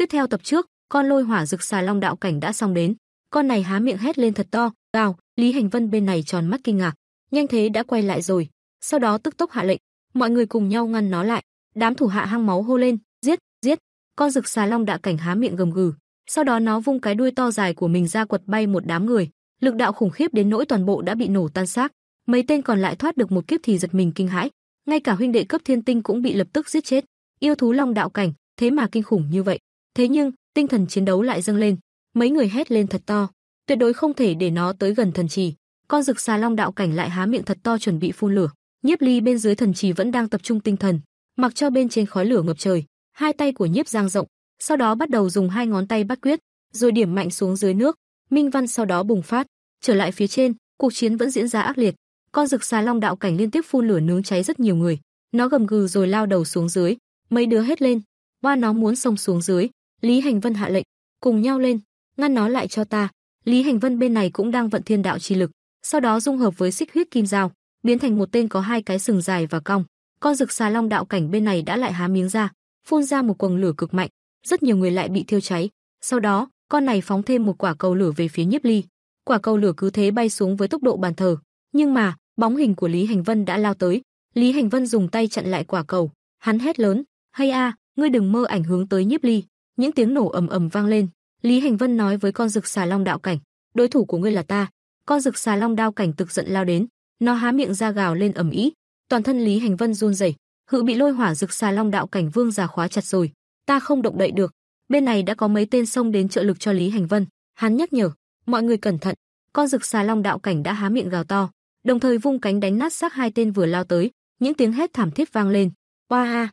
Tiếp theo tập trước, con lôi hỏa rực xà long đạo cảnh đã xong đến. Con này há miệng hét lên thật to, gào, Lý Hành Vân bên này tròn mắt kinh ngạc. Nhanh thế đã quay lại rồi. Sau đó tức tốc hạ lệnh, mọi người cùng nhau ngăn nó lại. Đám thủ hạ hăng máu hô lên, giết, giết. Con rực xà long đạo cảnh há miệng gầm gừ. Sau đó nó vung cái đuôi to dài của mình ra quật bay một đám người. Lực đạo khủng khiếp đến nỗi toàn bộ đã bị nổ tan xác. Mấy tên còn lại thoát được một kiếp thì giật mình kinh hãi. Ngay cả huynh đệ cấp thiên tinh cũng bị lập tức giết chết. Yêu thú long đạo cảnh, thế mà kinh khủng như vậy. Thế nhưng, tinh thần chiến đấu lại dâng lên, mấy người hét lên thật to, tuyệt đối không thể để nó tới gần thần trì. Con rực xà long đạo cảnh lại há miệng thật to chuẩn bị phun lửa. Nhiếp Ly bên dưới thần trì vẫn đang tập trung tinh thần, mặc cho bên trên khói lửa ngập trời, hai tay của Nhiếp Giang rộng, sau đó bắt đầu dùng hai ngón tay bắt quyết, rồi điểm mạnh xuống dưới nước. Minh Văn sau đó bùng phát, trở lại phía trên, cuộc chiến vẫn diễn ra ác liệt. Con rực xà long đạo cảnh liên tiếp phun lửa nướng cháy rất nhiều người, nó gầm gừ rồi lao đầu xuống dưới, mấy đứa hét lên, ba nó muốn xông xuống dưới, Lý Hành Vân hạ lệnh, cùng nhau lên, ngăn nó lại cho ta. Lý Hành Vân bên này cũng đang vận thiên đạo chi lực, sau đó dung hợp với xích huyết kim dao, biến thành một tên có hai cái sừng dài và cong. Con rực xà long đạo cảnh bên này đã lại há miếng ra, phun ra một quầng lửa cực mạnh, rất nhiều người lại bị thiêu cháy. Sau đó, con này phóng thêm một quả cầu lửa về phía Nhiếp Ly. Quả cầu lửa cứ thế bay xuống với tốc độ bàn thờ, nhưng mà, bóng hình của Lý Hành Vân đã lao tới, Lý Hành Vân dùng tay chặn lại quả cầu, hắn hét lớn, "Hay a, ngươi đừng mơ ảnh hưởng tới Nhiếp Ly, những tiếng nổ ầm ầm vang lên, Lý Hành Vân nói với con rực xà long đạo cảnh, đối thủ của ngươi là ta. Con rực xà long đao cảnh tức giận lao đến, nó há miệng ra gào lên ầm ĩ, toàn thân Lý Hành Vân run rẩy, hự bị lôi hỏa rực xà long đạo cảnh vương già khóa chặt rồi, ta không động đậy được. Bên này đã có mấy tên xông đến trợ lực cho Lý Hành Vân, hắn nhắc nhở, mọi người cẩn thận. Con rực xà long đạo cảnh đã há miệng gào to, đồng thời vung cánh đánh nát xác hai tên vừa lao tới, những tiếng hét thảm thiết vang lên. Oa ha!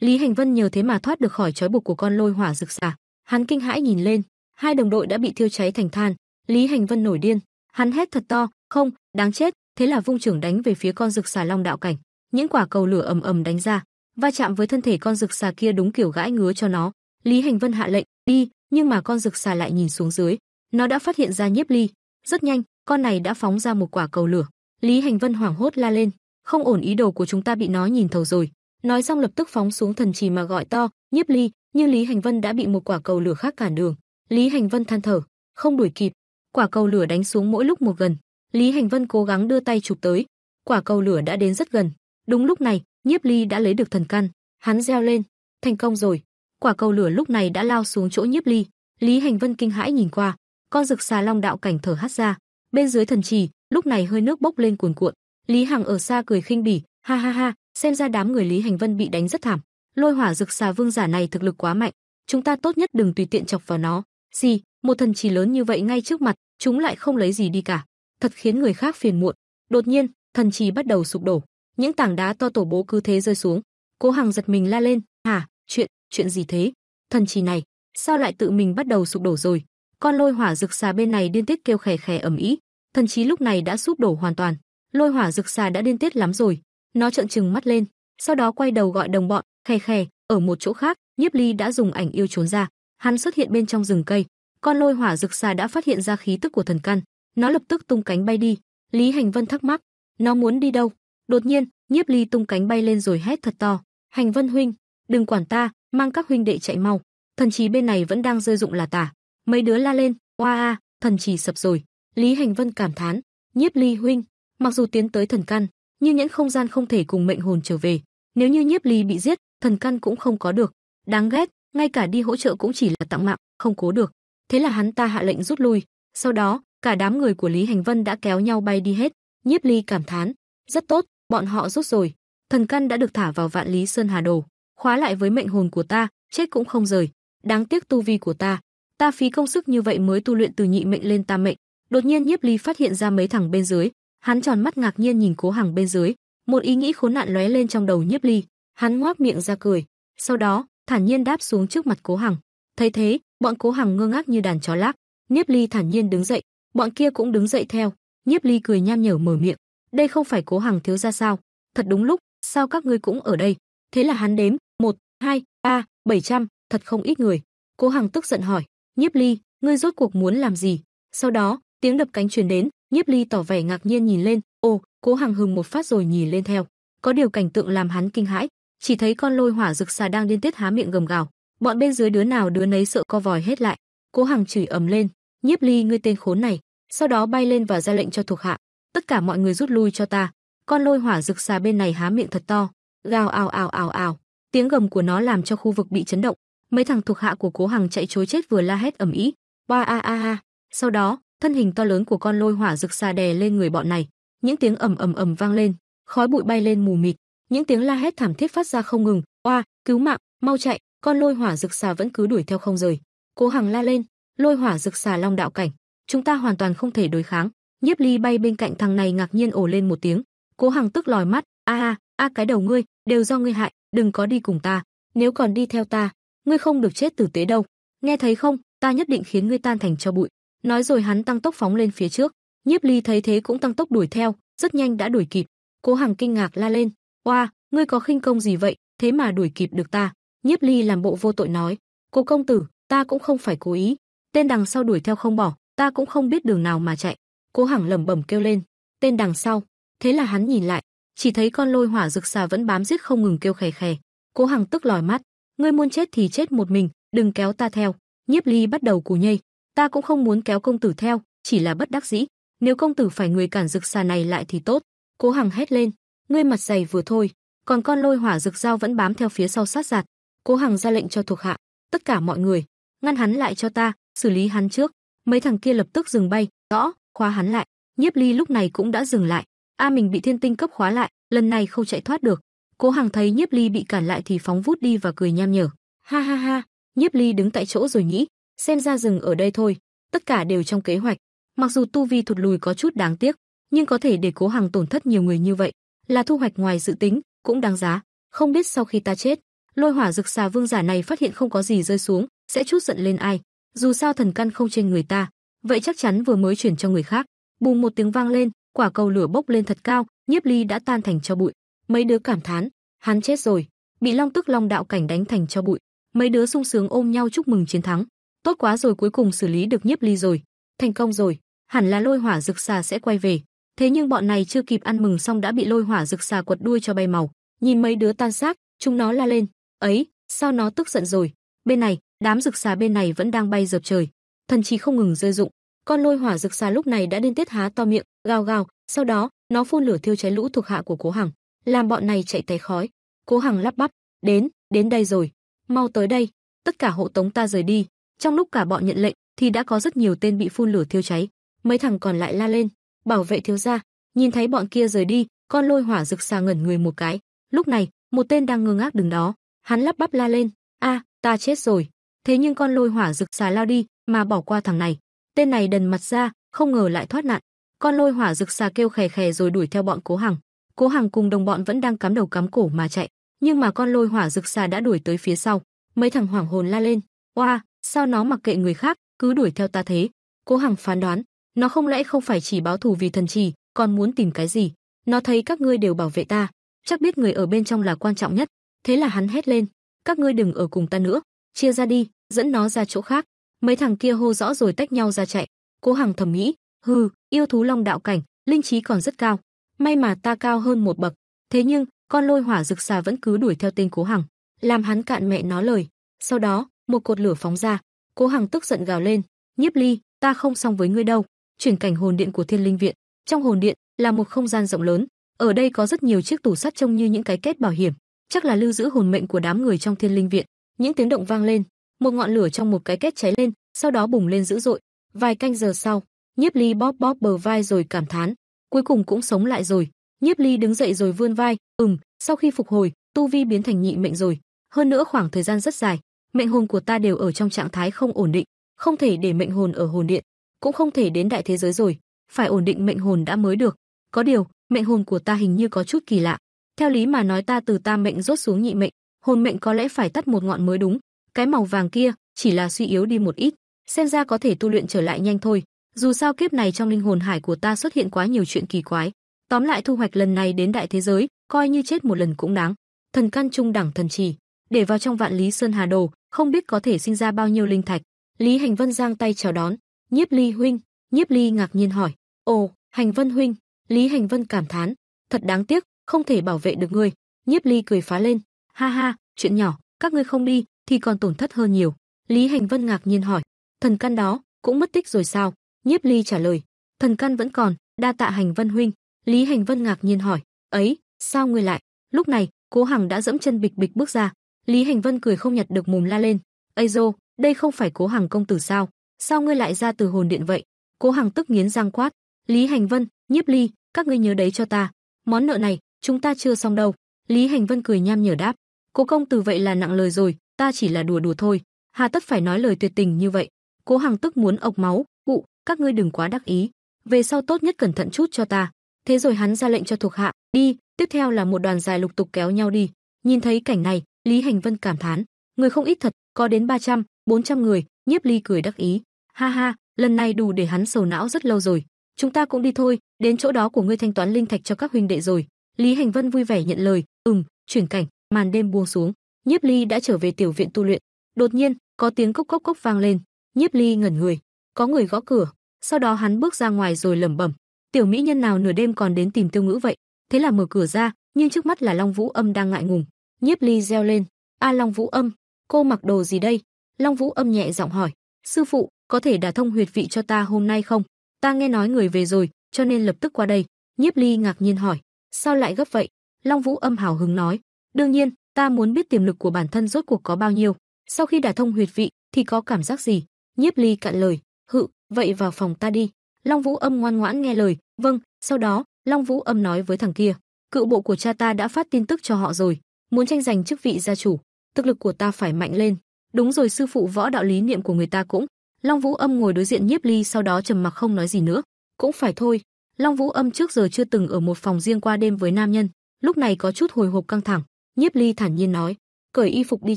Lý Hành Vân nhờ thế mà thoát được khỏi trói buộc của con lôi hỏa rực xả. Hắn kinh hãi nhìn lên, hai đồng đội đã bị thiêu cháy thành than, Lý Hành Vân nổi điên, hắn hét thật to, "Không, đáng chết!" Thế là vung trưởng đánh về phía con rực xà long đạo cảnh, những quả cầu lửa ầm ầm đánh ra, va chạm với thân thể con rực xà kia đúng kiểu gãi ngứa cho nó. Lý Hành Vân hạ lệnh, "Đi!" Nhưng mà con rực xà lại nhìn xuống dưới, nó đã phát hiện ra Nhiếp Ly, rất nhanh, con này đã phóng ra một quả cầu lửa. Lý Hành Vân hoảng hốt la lên, "Không ổn ý đồ của chúng ta bị nó nhìn thấu rồi." Nói xong lập tức phóng xuống thần trì mà gọi to, "Nhiếp Ly!" Nhưng Lý Hành Vân đã bị một quả cầu lửa khác cản đường. Lý Hành Vân than thở, không đuổi kịp, quả cầu lửa đánh xuống mỗi lúc một gần. Lý Hành Vân cố gắng đưa tay chụp tới, quả cầu lửa đã đến rất gần. Đúng lúc này, Nhiếp Ly đã lấy được thần căn, hắn reo lên, thành công rồi. Quả cầu lửa lúc này đã lao xuống chỗ Nhiếp Ly. Lý Hành Vân kinh hãi nhìn qua, con rực xà long đạo cảnh thở hắt ra. Bên dưới thần trì, lúc này hơi nước bốc lên cuồn cuộn. Lý Hằng ở xa cười khinh bỉ, ha ha ha, xem ra đám người Lý Hành Vân bị đánh rất thảm. Lôi hỏa rực xà vương giả này thực lực quá mạnh, chúng ta tốt nhất đừng tùy tiện chọc vào nó. Gì, một thần chỉ lớn như vậy ngay trước mặt, chúng lại không lấy gì đi cả, thật khiến người khác phiền muộn. Đột nhiên, thần trì bắt đầu sụp đổ, những tảng đá to tổ bố cứ thế rơi xuống. Cố Hằng giật mình la lên, "Hả? Chuyện, chuyện gì thế? Thần trì này, sao lại tự mình bắt đầu sụp đổ rồi?" Con lôi hỏa rực xà bên này điên tiết kêu khè khè ầm ĩ, thần trí lúc này đã sụp đổ hoàn toàn. Lôi hỏa rực xà đã điên tiết lắm rồi, nó trợn trừng mắt lên, sau đó quay đầu gọi đồng bọn, khè khè, ở một chỗ khác, Nhiếp Ly đã dùng ảnh yêu trốn ra. Hắn xuất hiện bên trong rừng cây, con lôi hỏa rực xà đã phát hiện ra khí tức của thần căn, nó lập tức tung cánh bay đi. Lý Hành Vân thắc mắc, nó muốn đi đâu? Đột nhiên, Nhiếp Ly tung cánh bay lên rồi hét thật to, "Hành Vân huynh, đừng quản ta, mang các huynh đệ chạy mau." Thần trí bên này vẫn đang rơi dụng là tả. Mấy đứa la lên, "Oa a, thần trì sập rồi." Lý Hành Vân cảm thán, "Nhiếp Ly huynh, mặc dù tiến tới thần căn, như những không gian không thể cùng mệnh hồn trở về, nếu như Nhiếp Ly bị giết, thần căn cũng không có được. Đáng ghét, ngay cả đi hỗ trợ cũng chỉ là tặng mạng, không cố được. Thế là hắn ta hạ lệnh rút lui, sau đó, cả đám người của Lý Hành Vân đã kéo nhau bay đi hết. Nhiếp Ly cảm thán, rất tốt, bọn họ rút rồi. Thần căn đã được thả vào Vạn Lý Sơn Hà Đồ, khóa lại với mệnh hồn của ta, chết cũng không rời. Đáng tiếc tu vi của ta, ta phí công sức như vậy mới tu luyện từ nhị mệnh lên tam mệnh. Đột nhiên Nhiếp Ly phát hiện ra mấy thằng bên dưới, Hắn tròn mắt ngạc nhiên nhìn Cố Hằng bên dưới, một ý nghĩ khốn nạn lóe lên trong đầu Nhiếp Ly, hắn ngoác miệng ra cười, sau đó, thản nhiên đáp xuống trước mặt Cố Hằng. Thấy thế, bọn Cố Hằng ngơ ngác như đàn chó lác, Nhiếp Ly thản nhiên đứng dậy, bọn kia cũng đứng dậy theo. Nhiếp Ly cười nham nhở mở miệng, đây không phải Cố Hằng thiếu gia sao? Thật đúng lúc, sao các ngươi cũng ở đây? Thế là hắn đếm, một, hai, ba, bảy trăm, thật không ít người. Cố Hằng tức giận hỏi, Nhiếp Ly, ngươi rốt cuộc muốn làm gì? Sau đó, tiếng đập cánh truyền đến, Nhiếp Ly tỏ vẻ ngạc nhiên nhìn lên, "Ồ, Cố Hằng hừng một phát rồi nhìn lên theo." Có điều cảnh tượng làm hắn kinh hãi, chỉ thấy con lôi hỏa rực xà đang điên tiết há miệng gầm gào, bọn bên dưới đứa nào đứa nấy sợ co vòi hết lại. Cố Hằng chửi ầm lên, "Nhiếp Ly ngươi tên khốn này!" Sau đó bay lên và ra lệnh cho thuộc hạ, "Tất cả mọi người rút lui cho ta." Con lôi hỏa rực xà bên này há miệng thật to, gào ào ào ào ào, tiếng gầm của nó làm cho khu vực bị chấn động, mấy thằng thuộc hạ của Cố Hằng chạy trối chết vừa la hét ầm ĩ, "Ba a a a." Sau đó, thân hình to lớn của con lôi hỏa rực xà đè lên người bọn này, những tiếng ầm ầm ầm vang lên, khói bụi bay lên mù mịt, những tiếng la hét thảm thiết phát ra không ngừng, oa, cứu mạng, mau chạy, con lôi hỏa rực xà vẫn cứ đuổi theo không rời. Cố Hằng la lên, lôi hỏa rực xà long đạo cảnh, chúng ta hoàn toàn không thể đối kháng. Nhiếp Ly bay bên cạnh thằng này ngạc nhiên ồ lên một tiếng, Cố Hằng tức lòi mắt, a a, a cái đầu ngươi, đều do ngươi hại, đừng có đi cùng ta, nếu còn đi theo ta, ngươi không được chết tử tế đâu. Nghe thấy không, ta nhất định khiến ngươi tan thành cho bụi. Nói rồi hắn tăng tốc phóng lên phía trước, Nhiếp Ly thấy thế cũng tăng tốc đuổi theo, rất nhanh đã đuổi kịp. Cố Hằng kinh ngạc la lên, "Oa, ngươi có khinh công gì vậy, thế mà đuổi kịp được ta?" Nhiếp Ly làm bộ vô tội nói, "Cố công tử, ta cũng không phải cố ý, tên đằng sau đuổi theo không bỏ, ta cũng không biết đường nào mà chạy." Cố Hằng lẩm bẩm kêu lên, "Tên đằng sau?" Thế là hắn nhìn lại, chỉ thấy con lôi hỏa rực xà vẫn bám giết không ngừng kêu khè khè. Cố Hằng tức lòi mắt, "Ngươi muốn chết thì chết một mình, đừng kéo ta theo." Nhiếp Ly bắt đầu cù nhây, Ta cũng không muốn kéo công tử theo, chỉ là bất đắc dĩ. Nếu công tử phải người cản rực xà này lại thì tốt. Cố Hằng hét lên, ngươi mặt dày vừa thôi, còn con lôi hỏa rực dao vẫn bám theo phía sau sát giạt. Cố Hằng ra lệnh cho thuộc hạ, tất cả mọi người, ngăn hắn lại cho ta, xử lý hắn trước. Mấy thằng kia lập tức dừng bay, rõ, khóa hắn lại. Nhiếp Ly lúc này cũng đã dừng lại. A mình bị thiên tinh cấp khóa lại, lần này không chạy thoát được. Cố Hằng thấy Nhiếp Ly bị cản lại thì phóng vút đi và cười nham nhở. Ha ha ha, Nhiếp Ly đứng tại chỗ rồi nghĩ, xem ra dừng ở đây thôi, tất cả đều trong kế hoạch. Mặc dù tu vi thụt lùi có chút đáng tiếc, nhưng có thể để Cố Hằng tổn thất nhiều người như vậy, là thu hoạch ngoài dự tính, cũng đáng giá. Không biết sau khi ta chết, Lôi Hỏa Dực Xà Vương giả này phát hiện không có gì rơi xuống, sẽ chút giận lên ai? Dù sao thần căn không trên người ta, vậy chắc chắn vừa mới chuyển cho người khác. Bùng một tiếng vang lên, quả cầu lửa bốc lên thật cao, Nhiếp Ly đã tan thành cho bụi. Mấy đứa cảm thán, hắn chết rồi, bị Long Tức Long đạo cảnh đánh thành cho bụi. Mấy đứa sung sướng ôm nhau chúc mừng chiến thắng. Tốt quá rồi cuối cùng xử lý được nhiếp ly rồi. Thành công rồi. Hẳn là lôi hỏa rực xà sẽ quay về. Thế nhưng bọn này chưa kịp ăn mừng xong đã bị lôi hỏa rực xà quật đuôi cho bay màu. Nhìn mấy đứa tan xác, chúng nó la lên. Ấy, sao nó tức giận rồi? Bên này, đám rực xà bên này vẫn đang bay dập trời. Thần trí không ngừng rơi rụng. Con lôi hỏa rực xà lúc này đã điên tiết há to miệng, gào gào. Sau đó, nó phun lửa thiêu cháy lũ thuộc hạ của cố hằng làm bọn này chạy té khói cố hằng lắp bắp đến đến đây rồi mau tới đây tất cả hộ tống ta rời đi trong lúc cả bọn nhận lệnh thì đã có rất nhiều tên bị phun lửa thiêu cháy, mấy thằng còn lại la lên, "Bảo vệ thiếu gia!" Nhìn thấy bọn kia rời đi, con lôi hỏa rực xà ngẩn người một cái. Lúc này, một tên đang ngơ ngác đứng đó, hắn lắp bắp la lên, "A, ta chết rồi!" Thế nhưng con lôi hỏa rực xà lao đi, mà bỏ qua thằng này. Tên này đần mặt ra, không ngờ lại thoát nạn. Con lôi hỏa rực xà kêu khè khè rồi đuổi theo bọn Cố Hằng. Cố Hằng cùng đồng bọn vẫn đang cắm đầu cắm cổ mà chạy, nhưng mà con lôi hỏa rực xà đã đuổi tới phía sau. Mấy thằng hoảng hồn la lên, "Oa, sao nó mặc kệ người khác, cứ đuổi theo ta thế? Cố Hằng phán đoán, nó không lẽ không phải chỉ báo thù vì thần trì, còn muốn tìm cái gì? Nó thấy các ngươi đều bảo vệ ta, chắc biết người ở bên trong là quan trọng nhất, thế là hắn hét lên, các ngươi đừng ở cùng ta nữa, chia ra đi, dẫn nó ra chỗ khác. Mấy thằng kia hô rõ rồi tách nhau ra chạy. Cố Hằng thầm nghĩ, hừ, yêu thú long đạo cảnh, linh trí còn rất cao, may mà ta cao hơn một bậc. Thế nhưng, con lôi hỏa rực xà vẫn cứ đuổi theo tên Cố Hằng, làm hắn cạn mẹ nó lời. Sau đó, một cột lửa phóng ra, Cố Hằng tức giận gào lên, "Nhiếp Ly, ta không xong với ngươi đâu." Chuyển cảnh hồn điện của Thiên Linh viện, trong hồn điện là một không gian rộng lớn, ở đây có rất nhiều chiếc tủ sắt trông như những cái kết bảo hiểm, chắc là lưu giữ hồn mệnh của đám người trong Thiên Linh viện. Những tiếng động vang lên, một ngọn lửa trong một cái kết cháy lên, sau đó bùng lên dữ dội. Vài canh giờ sau, Nhiếp Ly bóp bóp bờ vai rồi cảm thán, cuối cùng cũng sống lại rồi. Nhiếp Ly đứng dậy rồi vươn vai, "Ừm, sau khi phục hồi, tu vi biến thành nhị mệnh rồi, hơn nữa khoảng thời gian rất dài, mệnh hồn của ta đều ở trong trạng thái không ổn định, không thể để mệnh hồn ở hồn điện, cũng không thể đến đại thế giới rồi, phải ổn định mệnh hồn đã mới được. Có điều, mệnh hồn của ta hình như có chút kỳ lạ. Theo lý mà nói ta từ ta mệnh rốt xuống nhị mệnh, hồn mệnh có lẽ phải tắt một ngọn mới đúng. Cái màu vàng kia chỉ là suy yếu đi một ít, xem ra có thể tu luyện trở lại nhanh thôi. Dù sao kiếp này trong linh hồn hải của ta xuất hiện quá nhiều chuyện kỳ quái, tóm lại thu hoạch lần này đến đại thế giới, coi như chết một lần cũng đáng. Thần căn trung đẳng thần chỉ để vào trong vạn lý sơn hà đồ, không biết có thể sinh ra bao nhiêu linh thạch. Lý Hành Vân giang tay chào đón, "Nhiếp Ly huynh." Nhiếp Ly ngạc nhiên hỏi, "Ồ, Hành Vân huynh?" Lý Hành Vân cảm thán, "Thật đáng tiếc, không thể bảo vệ được ngươi." Nhiếp Ly cười phá lên, "Ha ha, chuyện nhỏ, các ngươi không đi thì còn tổn thất hơn nhiều." Lý Hành Vân ngạc nhiên hỏi, "Thần căn đó cũng mất tích rồi sao?" Nhiếp Ly trả lời, "Thần căn vẫn còn, đa tạ Hành Vân huynh." Lý Hành Vân ngạc nhiên hỏi, "Ấy, sao ngươi lại?" Lúc này, Cố Hằng đã dẫm chân bịch bịch bước ra, Lý Hành Vân cười không nhặt được mồm la lên, "Ây dô, đây không phải Cố hàng công tử sao? Sao ngươi lại ra từ hồn điện vậy?" Cố hàng tức nghiến răng quát, "Lý Hành Vân, Nhiếp Ly, các ngươi nhớ đấy cho ta, món nợ này chúng ta chưa xong đâu." Lý Hành Vân cười nham nhở đáp, "Cố công tử vậy là nặng lời rồi, ta chỉ là đùa đùa thôi, hà tất phải nói lời tuyệt tình như vậy." Cố hàng tức muốn ọc máu, "Cụ, các ngươi đừng quá đắc ý, về sau tốt nhất cẩn thận chút cho ta." Thế rồi hắn ra lệnh cho thuộc hạ, "Đi, tiếp theo là một đoàn dài lục tục kéo nhau đi." Nhìn thấy cảnh này, Lý Hành Vân cảm thán, người không ít thật, có đến 300, 400 người, Nhiếp Ly cười đắc ý, ha ha, lần này đủ để hắn sầu não rất lâu rồi, chúng ta cũng đi thôi, đến chỗ đó của ngươi thanh toán linh thạch cho các huynh đệ rồi. Lý Hành Vân vui vẻ nhận lời, ừm, chuyển cảnh, màn đêm buông xuống, Nhiếp Ly đã trở về tiểu viện tu luyện. Đột nhiên, có tiếng cốc cốc cốc vang lên, Nhiếp Ly ngẩn người, có người gõ cửa, sau đó hắn bước ra ngoài rồi lẩm bẩm, tiểu mỹ nhân nào nửa đêm còn đến tìm Tiêu Ngữ vậy? Thế là mở cửa ra, nhưng trước mắt là Long Vũ Âm đang ngại ngùng. Nhiếp Ly reo lên, "A Long Vũ Âm, cô mặc đồ gì đây?" Long Vũ Âm nhẹ giọng hỏi, "Sư phụ, có thể đả thông huyệt vị cho ta hôm nay không? Ta nghe nói người về rồi, cho nên lập tức qua đây." Nhiếp Ly ngạc nhiên hỏi, "Sao lại gấp vậy?" Long Vũ Âm hào hứng nói, "Đương nhiên, ta muốn biết tiềm lực của bản thân rốt cuộc có bao nhiêu, sau khi đả thông huyệt vị thì có cảm giác gì?" Nhiếp Ly cạn lời, "Hự, vậy vào phòng ta đi." Long Vũ Âm ngoan ngoãn nghe lời, "Vâng." Sau đó, Long Vũ Âm nói với thằng kia, "Cựu bộ của cha ta đã phát tin tức cho họ rồi, muốn tranh giành chức vị gia chủ, thực lực của ta phải mạnh lên. Đúng rồi sư phụ võ đạo lý niệm của người ta cũng. Long Vũ Âm ngồi đối diện Nhiếp Ly sau đó trầm mặc không nói gì nữa. Cũng phải thôi, Long Vũ Âm trước giờ chưa từng ở một phòng riêng qua đêm với nam nhân, lúc này có chút hồi hộp căng thẳng. Nhiếp Ly thản nhiên nói, "Cởi y phục đi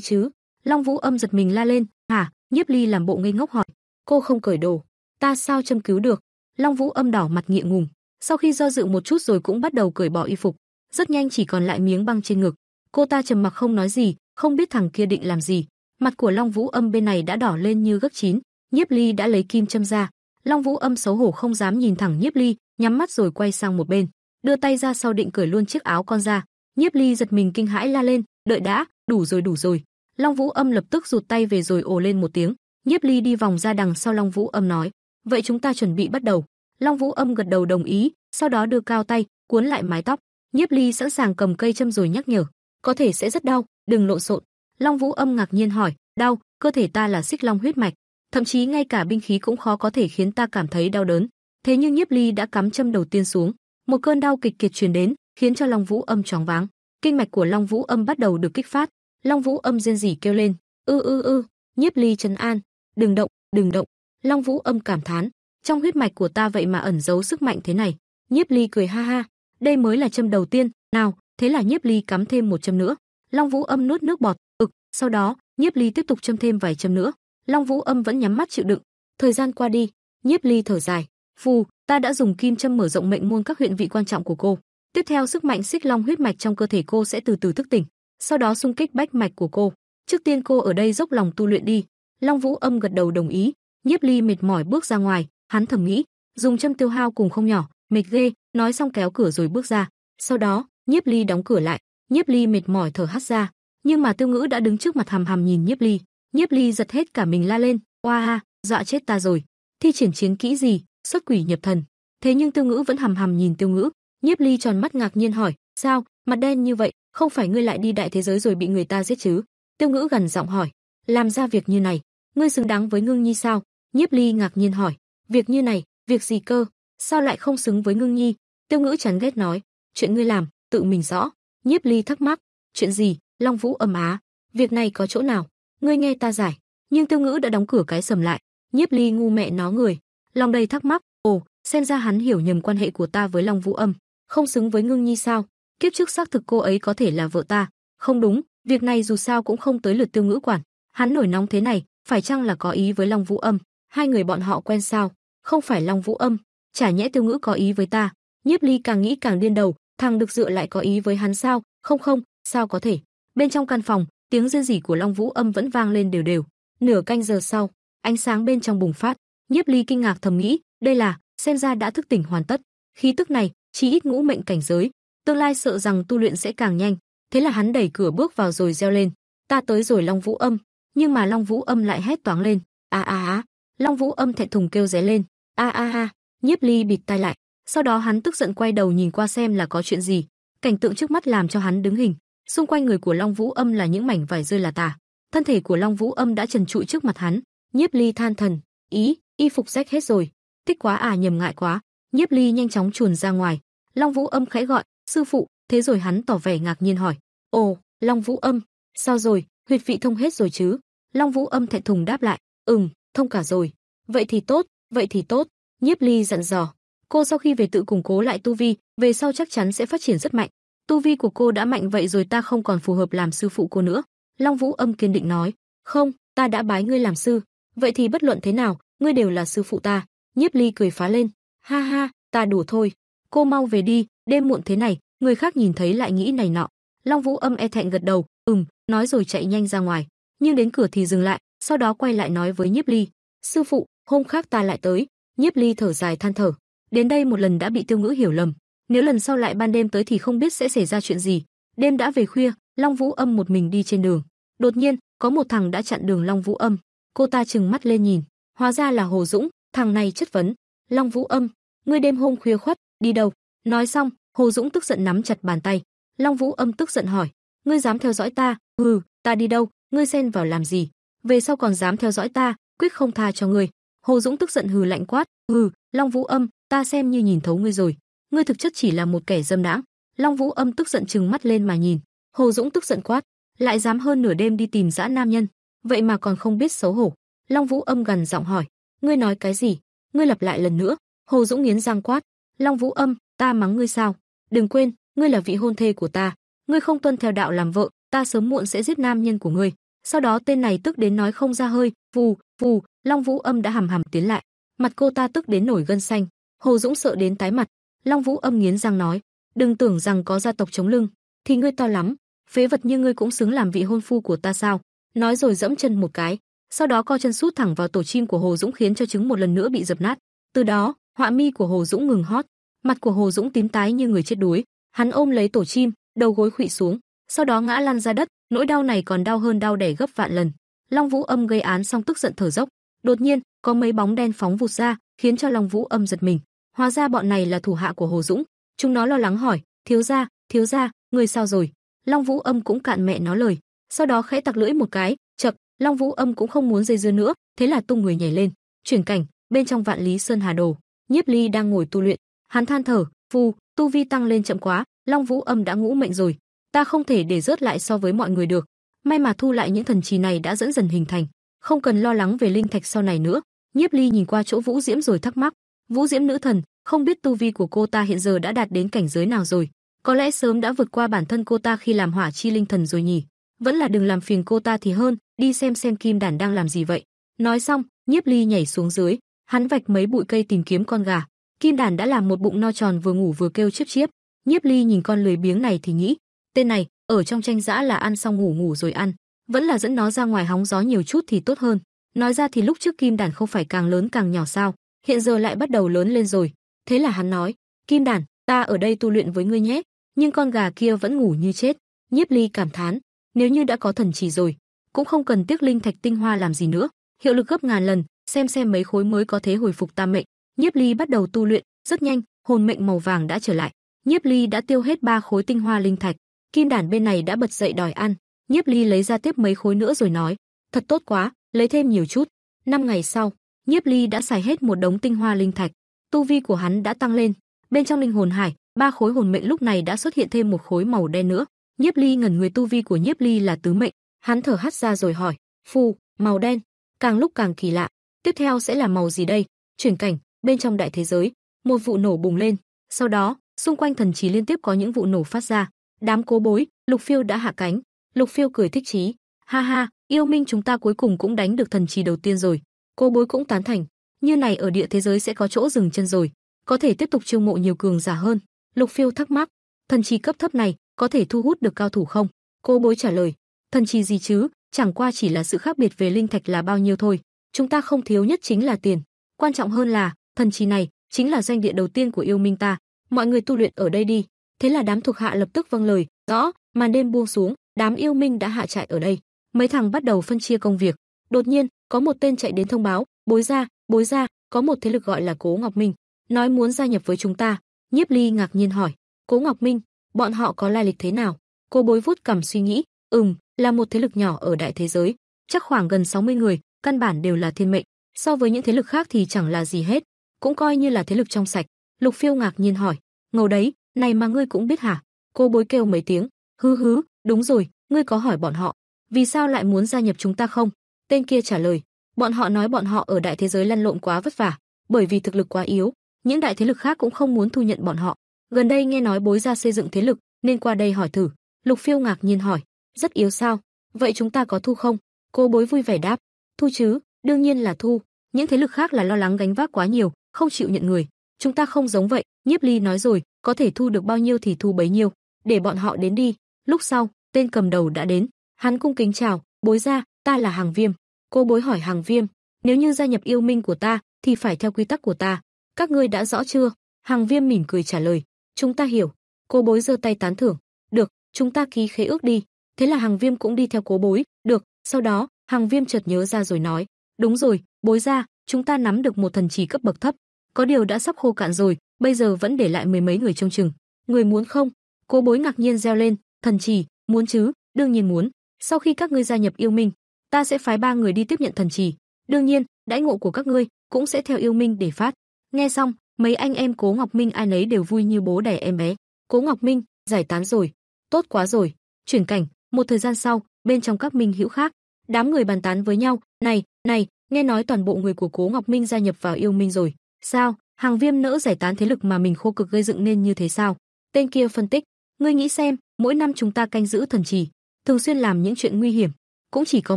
chứ." Long Vũ Âm giật mình la lên, "Hả?" Nhiếp Ly làm bộ ngây ngốc hỏi, "Cô không cởi đồ, ta sao châm cứu được?" Long Vũ Âm đỏ mặt ngượng ngùng, sau khi do dự một chút rồi cũng bắt đầu cởi bỏ y phục, rất nhanh chỉ còn lại miếng băng trên ngực. Cô ta trầm mặc không nói gì, không biết thằng kia định làm gì. Mặt của Long Vũ Âm bên này đã đỏ lên như gấc chín, Nhiếp Ly đã lấy kim châm ra. Long Vũ Âm xấu hổ không dám nhìn thẳng Nhiếp Ly, nhắm mắt rồi quay sang một bên, đưa tay ra sau định cởi luôn chiếc áo con ra. Nhiếp Ly giật mình kinh hãi la lên, "Đợi đã, đủ rồi đủ rồi." Long Vũ Âm lập tức rụt tay về rồi ồ lên một tiếng. Nhiếp Ly đi vòng ra đằng sau Long Vũ Âm nói, "Vậy chúng ta chuẩn bị bắt đầu." Long Vũ Âm gật đầu đồng ý, sau đó đưa cao tay, cuốn lại mái tóc. Nhiếp Ly sẵn sàng cầm cây châm rồi nhắc nhở, có thể sẽ rất đau, đừng lộn xộn." Long Vũ Âm ngạc nhiên hỏi, "Đau? Cơ thể ta là xích long huyết mạch, thậm chí ngay cả binh khí cũng khó có thể khiến ta cảm thấy đau đớn." Thế nhưng Nhiếp Ly đã cắm châm đầu tiên xuống, một cơn đau kịch kiệt truyền đến, khiến cho Long Vũ Âm choáng váng. Kinh mạch của Long Vũ Âm bắt đầu được kích phát, Long Vũ Âm rên rỉ kêu lên, "Ư ư ư." Nhiếp Ly trấn an, "Đừng động, đừng động." Long Vũ Âm cảm thán, trong huyết mạch của ta vậy mà ẩn giấu sức mạnh thế này. Nhiếp Ly cười ha ha, đây mới là châm đầu tiên, nào, thế là nhiếp ly cắm thêm một châm nữa long vũ âm nuốt nước bọt ực sau đó nhiếp ly tiếp tục châm thêm vài châm nữa long vũ âm vẫn nhắm mắt chịu đựng thời gian qua đi nhiếp ly thở dài phù ta đã dùng kim châm mở rộng mệnh môn các huyện vị quan trọng của cô tiếp theo sức mạnh xích long huyết mạch trong cơ thể cô sẽ từ từ thức tỉnh sau đó xung kích bách mạch của cô trước tiên cô ở đây dốc lòng tu luyện đi long vũ âm gật đầu đồng ý nhiếp ly mệt mỏi bước ra ngoài hắn thầm nghĩ dùng châm tiêu hao cùng không nhỏ mệt ghê nói xong kéo cửa rồi bước ra sau đó Nhiếp Ly đóng cửa lại, Nhiếp Ly mệt mỏi thở hắt ra, nhưng mà Tiêu Ngữ đã đứng trước mặt hầm hầm nhìn Nhiếp Ly. Nhiếp Ly giật hết cả mình la lên, "Oa ha, dọa chết ta rồi. Thi triển chiến kỹ gì, xuất quỷ nhập thần." Thế nhưng Tiêu Ngữ vẫn hầm hầm nhìn Tiêu Ngữ, Nhiếp Ly tròn mắt ngạc nhiên hỏi, "Sao, mặt đen như vậy, không phải ngươi lại đi đại thế giới rồi bị người ta giết chứ?" Tiêu Ngữ gần giọng hỏi, "Làm ra việc như này, ngươi xứng đáng với Ngưng Nhi sao?" Nhiếp Ly ngạc nhiên hỏi, "Việc như này, việc gì cơ? Sao lại không xứng với Ngưng Nhi?" Tiêu Ngữ chán ghét nói, "Chuyện ngươi làm, tự mình rõ. Nhiếp Ly thắc mắc, chuyện gì? Long Vũ ầm á, việc này có chỗ nào? Ngươi nghe ta giải. Nhưng Tiêu Ngữ đã đóng cửa cái sầm lại. Nhiếp Ly ngu mẹ nó người, lòng đầy thắc mắc, ồ, xem ra hắn hiểu nhầm quan hệ của ta với Long Vũ Âm, không xứng với Ngưng Nhi sao? Kiếp trước xác thực cô ấy có thể là vợ ta, không đúng, việc này dù sao cũng không tới lượt Tiêu Ngữ quản. Hắn nổi nóng thế này, phải chăng là có ý với Long Vũ Âm? Hai người bọn họ quen sao? Không phải Long Vũ Âm, chả nhẽ Tiêu Ngữ có ý với ta? Nhiếp Ly càng nghĩ càng điên đầu, Thằng được dựa lại có ý với hắn sao? Không không, sao có thể? Bên trong căn phòng, tiếng rên rỉ của Long Vũ Âm vẫn vang lên đều đều. Nửa canh giờ sau, ánh sáng bên trong bùng phát, Nhiếp Ly kinh ngạc thầm nghĩ, đây là, xem ra đã thức tỉnh hoàn tất. Khí tức này, chỉ ít ngũ mệnh cảnh giới, tương lai sợ rằng tu luyện sẽ càng nhanh. Thế là hắn đẩy cửa bước vào rồi reo lên, ta tới rồi Long Vũ Âm, nhưng mà Long Vũ Âm lại hét toáng lên, a a a. Long Vũ Âm thẹn thùng kêu ré lên, a a a, Nhiếp Ly bịt tai lại, sau đó hắn tức giận quay đầu nhìn qua xem là có chuyện gì. Cảnh tượng trước mắt làm cho hắn đứng hình. Xung quanh người của Long Vũ Âm là những mảnh vải rơi là tả. Thân thể của Long Vũ Âm đã trần trụi trước mặt hắn. Nhiếp Ly than thần, ý, y phục rách hết rồi. tích quá à nhầm ngại quá. Nhiếp Ly nhanh chóng chuồn ra ngoài. Long Vũ Âm khẽ gọi, sư phụ. Thế rồi hắn tỏ vẻ ngạc nhiên hỏi, ồ, Long Vũ Âm, sao rồi? Huyệt vị thông hết rồi chứ? Long Vũ Âm thẹn thùng đáp lại, ừm, thông cả rồi. Vậy thì tốt, vậy thì tốt. Nhiếp Ly dặn dò, Cô sau khi về tự củng cố lại tu vi, về sau chắc chắn sẽ phát triển rất mạnh. Tu vi của cô đã mạnh vậy rồi ta không còn phù hợp làm sư phụ cô nữa." Long Vũ Âm kiên định nói. "Không, ta đã bái ngươi làm sư, vậy thì bất luận thế nào, ngươi đều là sư phụ ta." Nhiếp Ly cười phá lên. "Ha ha, ta đủ thôi, cô mau về đi, đêm muộn thế này, người khác nhìn thấy lại nghĩ này nọ." Long Vũ Âm e thẹn gật đầu, "Ừm," nói rồi chạy nhanh ra ngoài, nhưng đến cửa thì dừng lại, sau đó quay lại nói với Nhiếp Ly, "Sư phụ, hôm khác ta lại tới." Nhiếp Ly thở dài than thở, Đến đây một lần đã bị Tiêu Ngữ hiểu lầm, nếu lần sau lại ban đêm tới thì không biết sẽ xảy ra chuyện gì. Đêm đã về khuya, Long Vũ Âm một mình đi trên đường. Đột nhiên, có một thằng đã chặn đường Long Vũ Âm. Cô ta trừng mắt lên nhìn, hóa ra là Hồ Dũng, thằng này chất vấn. Long Vũ Âm, ngươi đêm hôm khuya khuất, đi đâu? Nói xong, Hồ Dũng tức giận nắm chặt bàn tay. Long Vũ Âm tức giận hỏi, ngươi dám theo dõi ta? Ừ, ta đi đâu? Ngươi xen vào làm gì? Về sau còn dám theo dõi ta, quyết không tha cho ngươi. Hồ Dũng tức giận hừ lạnh quát, "Hừ, Long Vũ Âm, ta xem như nhìn thấu ngươi rồi, ngươi thực chất chỉ là một kẻ dâm đãng." Long Vũ Âm tức giận trừng mắt lên mà nhìn, Hồ Dũng tức giận quát, lại dám hơn nửa đêm đi tìm dã nam nhân, vậy mà còn không biết xấu hổ. Long Vũ Âm gần giọng hỏi, ngươi nói cái gì? Ngươi lặp lại lần nữa. Hồ Dũng nghiến răng quát, Long Vũ Âm, ta mắng ngươi sao? Đừng quên, ngươi là vị hôn thê của ta, ngươi không tuân theo đạo làm vợ, ta sớm muộn sẽ giết nam nhân của ngươi. Sau đó tên này tức đến nói không ra hơi, vù, vù, Long Vũ Âm đã hầm hầm tiến lại, mặt cô ta tức đến nổi gân xanh, Hồ Dũng sợ đến tái mặt, Long Vũ âm nghiến răng nói, đừng tưởng rằng có gia tộc chống lưng, thì ngươi to lắm, phế vật như ngươi cũng xứng làm vị hôn phu của ta sao? Nói rồi dẫm chân một cái, sau đó co chân sút thẳng vào tổ chim của Hồ Dũng khiến cho trứng một lần nữa bị dập nát. Từ đó, họa mi của Hồ Dũng ngừng hót, mặt của Hồ Dũng tím tái như người chết đuối, hắn ôm lấy tổ chim, đầu gối khuỵu xuống, sau đó ngã lăn ra đất, nỗi đau này còn đau hơn đau đẻ gấp vạn lần. Long Vũ Âm gây án xong tức giận thở dốc, đột nhiên, có mấy bóng đen phóng vụt ra, khiến cho Long Vũ Âm giật mình. Hóa ra bọn này là thủ hạ của Hồ Dũng. Chúng nó lo lắng hỏi: "Thiếu gia, thiếu gia, người sao rồi?" Long Vũ Âm cũng cạn mẹ nó lời, sau đó khẽ tặc lưỡi một cái, chậc, Long Vũ Âm cũng không muốn dây dưa nữa, thế là tung người nhảy lên. Chuyển cảnh, bên trong Vạn Lý Sơn Hà Đồ, Nhiếp Ly đang ngồi tu luyện, hắn than thở, "Phù, tu vi tăng lên chậm quá, Long Vũ Âm đã ngũ mệnh rồi, ta không thể để rớt lại so với mọi người được." May mà thu lại những thần trì này đã dẫn dần hình thành không cần lo lắng về linh thạch sau này nữa. Nhiếp Ly nhìn qua chỗ Vũ Diễm rồi thắc mắc, Vũ Diễm nữ thần, không biết tu vi của cô ta hiện giờ đã đạt đến cảnh giới nào rồi, có lẽ sớm đã vượt qua bản thân cô ta khi làm Hỏa Chi linh thần rồi nhỉ? Vẫn là đừng làm phiền cô ta thì hơn, đi xem xem Kim Đản đang làm gì vậy. Nói xong, Nhiếp Ly nhảy xuống dưới, hắn vạch mấy bụi cây tìm kiếm con gà. Kim Đản đã làm một bụng no tròn vừa ngủ vừa kêu chiếp chiếp. Nhiếp Ly nhìn con lười biếng này thì nghĩ, tên này ở trong tranh giã là ăn xong ngủ ngủ rồi ăn, vẫn là dẫn nó ra ngoài hóng gió nhiều chút thì tốt hơn. Nói ra thì lúc trước kim đàn không phải càng lớn càng nhỏ sao, hiện giờ lại bắt đầu lớn lên rồi. Thế là hắn nói, kim đàn, ta ở đây tu luyện với ngươi nhé, nhưng con gà kia vẫn ngủ như chết. Nhiếp ly cảm thán, nếu như đã có thần chỉ rồi, cũng không cần tiếc linh thạch tinh hoa làm gì nữa, hiệu lực gấp ngàn lần, xem xem mấy khối mới có thế hồi phục ta mệnh. Nhiếp ly bắt đầu tu luyện, rất nhanh, hồn mệnh màu vàng đã trở lại. Nhiếp ly đã tiêu hết ba khối tinh hoa linh thạch, kim đản bên này đã bật dậy đòi ăn, Nhiếp Ly lấy ra tiếp mấy khối nữa rồi nói, thật tốt quá, lấy thêm nhiều chút. Năm ngày sau, Nhiếp Ly đã xài hết một đống tinh hoa linh thạch, tu vi của hắn đã tăng lên, bên trong linh hồn hải, ba khối hồn mệnh lúc này đã xuất hiện thêm một khối màu đen nữa. Nhiếp Ly ngẩn người tu vi của Nhiếp Ly là tứ mệnh, hắn thở hắt ra rồi hỏi, "Phù, màu đen, càng lúc càng kỳ lạ, tiếp theo sẽ là màu gì đây?" Chuyển cảnh, bên trong đại thế giới, một vụ nổ bùng lên, sau đó, xung quanh thần trí liên tiếp có những vụ nổ phát ra. Đám cố bối, Lục Phiêu đã hạ cánh, Lục Phiêu cười thích chí, ha ha, yêu minh chúng ta cuối cùng cũng đánh được thần trì đầu tiên rồi. Cô bối cũng tán thành, như này ở địa thế giới sẽ có chỗ dừng chân rồi, có thể tiếp tục chiêu mộ nhiều cường giả hơn. Lục Phiêu thắc mắc, thần trì cấp thấp này có thể thu hút được cao thủ không? Cô bối trả lời, thần trì gì chứ, chẳng qua chỉ là sự khác biệt về linh thạch là bao nhiêu thôi. Chúng ta không thiếu nhất chính là tiền, quan trọng hơn là thần trì này chính là doanh địa đầu tiên của yêu minh ta. Mọi người tu luyện ở đây đi. Thế là đám thuộc hạ lập tức vâng lời, rõ, màn đêm buông xuống, đám yêu minh đã hạ trại ở đây. Mấy thằng bắt đầu phân chia công việc. Đột nhiên, có một tên chạy đến thông báo, "Bối ra bối ra có một thế lực gọi là Cố Ngọc Minh, nói muốn gia nhập với chúng ta." Nhiếp Ly ngạc nhiên hỏi, "Cố Ngọc Minh, bọn họ có lai lịch thế nào?" Cô bối vút cầm suy nghĩ, "Ừm, là một thế lực nhỏ ở đại thế giới, chắc khoảng gần 60 người, căn bản đều là thiên mệnh, so với những thế lực khác thì chẳng là gì hết, cũng coi như là thế lực trong sạch." Lục Phiêu ngạc nhiên hỏi, "Ngầu đấy, này mà ngươi cũng biết hả?" Cô bối kêu mấy tiếng, "Hứ hứ, Đúng rồi, ngươi có hỏi bọn họ, vì sao lại muốn gia nhập chúng ta không? Tên kia trả lời, bọn họ nói bọn họ ở đại thế giới lăn lộn quá vất vả, bởi vì thực lực quá yếu, những đại thế lực khác cũng không muốn thu nhận bọn họ. Gần đây nghe nói bối ra xây dựng thế lực, nên qua đây hỏi thử. Lục Phiêu ngạc nhiên hỏi, rất yếu sao? Vậy chúng ta có thu không? Cô bối vui vẻ đáp, thu chứ, đương nhiên là thu. Những thế lực khác là lo lắng gánh vác quá nhiều, không chịu nhận người. Chúng ta không giống vậy, Nhiếp Ly nói rồi, có thể thu được bao nhiêu thì thu bấy nhiêu, để bọn họ đến đi. Lúc sau, tên cầm đầu đã đến, hắn cung kính chào, "Bối gia, ta là Hàng Viêm." Cô bối hỏi Hàng Viêm, "Nếu như gia nhập yêu minh của ta thì phải theo quy tắc của ta, các ngươi đã rõ chưa?" Hàng Viêm mỉm cười trả lời, "Chúng ta hiểu." Cô bối giơ tay tán thưởng, "Được, chúng ta ký khế ước đi." Thế là Hàng Viêm cũng đi theo cố bối, "Được." Sau đó, Hàng Viêm chợt nhớ ra rồi nói, "Đúng rồi, bối gia, chúng ta nắm được một thần chỉ cấp bậc thấp, có điều đã sắp khô cạn rồi, bây giờ vẫn để lại mười mấy người trông chừng. Người muốn không?" Cố Bối ngạc nhiên reo lên, Thần trì, muốn chứ, đương nhiên muốn. Sau khi các ngươi gia nhập yêu minh, ta sẽ phái ba người đi tiếp nhận thần trì. Đương nhiên, đãi ngộ của các ngươi cũng sẽ theo yêu minh để phát. Nghe xong, mấy anh em Cố Ngọc Minh ai nấy đều vui như bố đẻ em bé. Cố Ngọc Minh, giải tán rồi, tốt quá rồi. Chuyển cảnh, một thời gian sau, bên trong các minh hữu khác, đám người bàn tán với nhau, "Này, này, nghe nói toàn bộ người của Cố Ngọc Minh gia nhập vào yêu minh rồi. Sao? Hàng Viêm nỡ giải tán thế lực mà mình khô cực gây dựng nên như thế sao?" Tên kia phân tích, Ngươi nghĩ xem, mỗi năm chúng ta canh giữ thần trì, thường xuyên làm những chuyện nguy hiểm, cũng chỉ có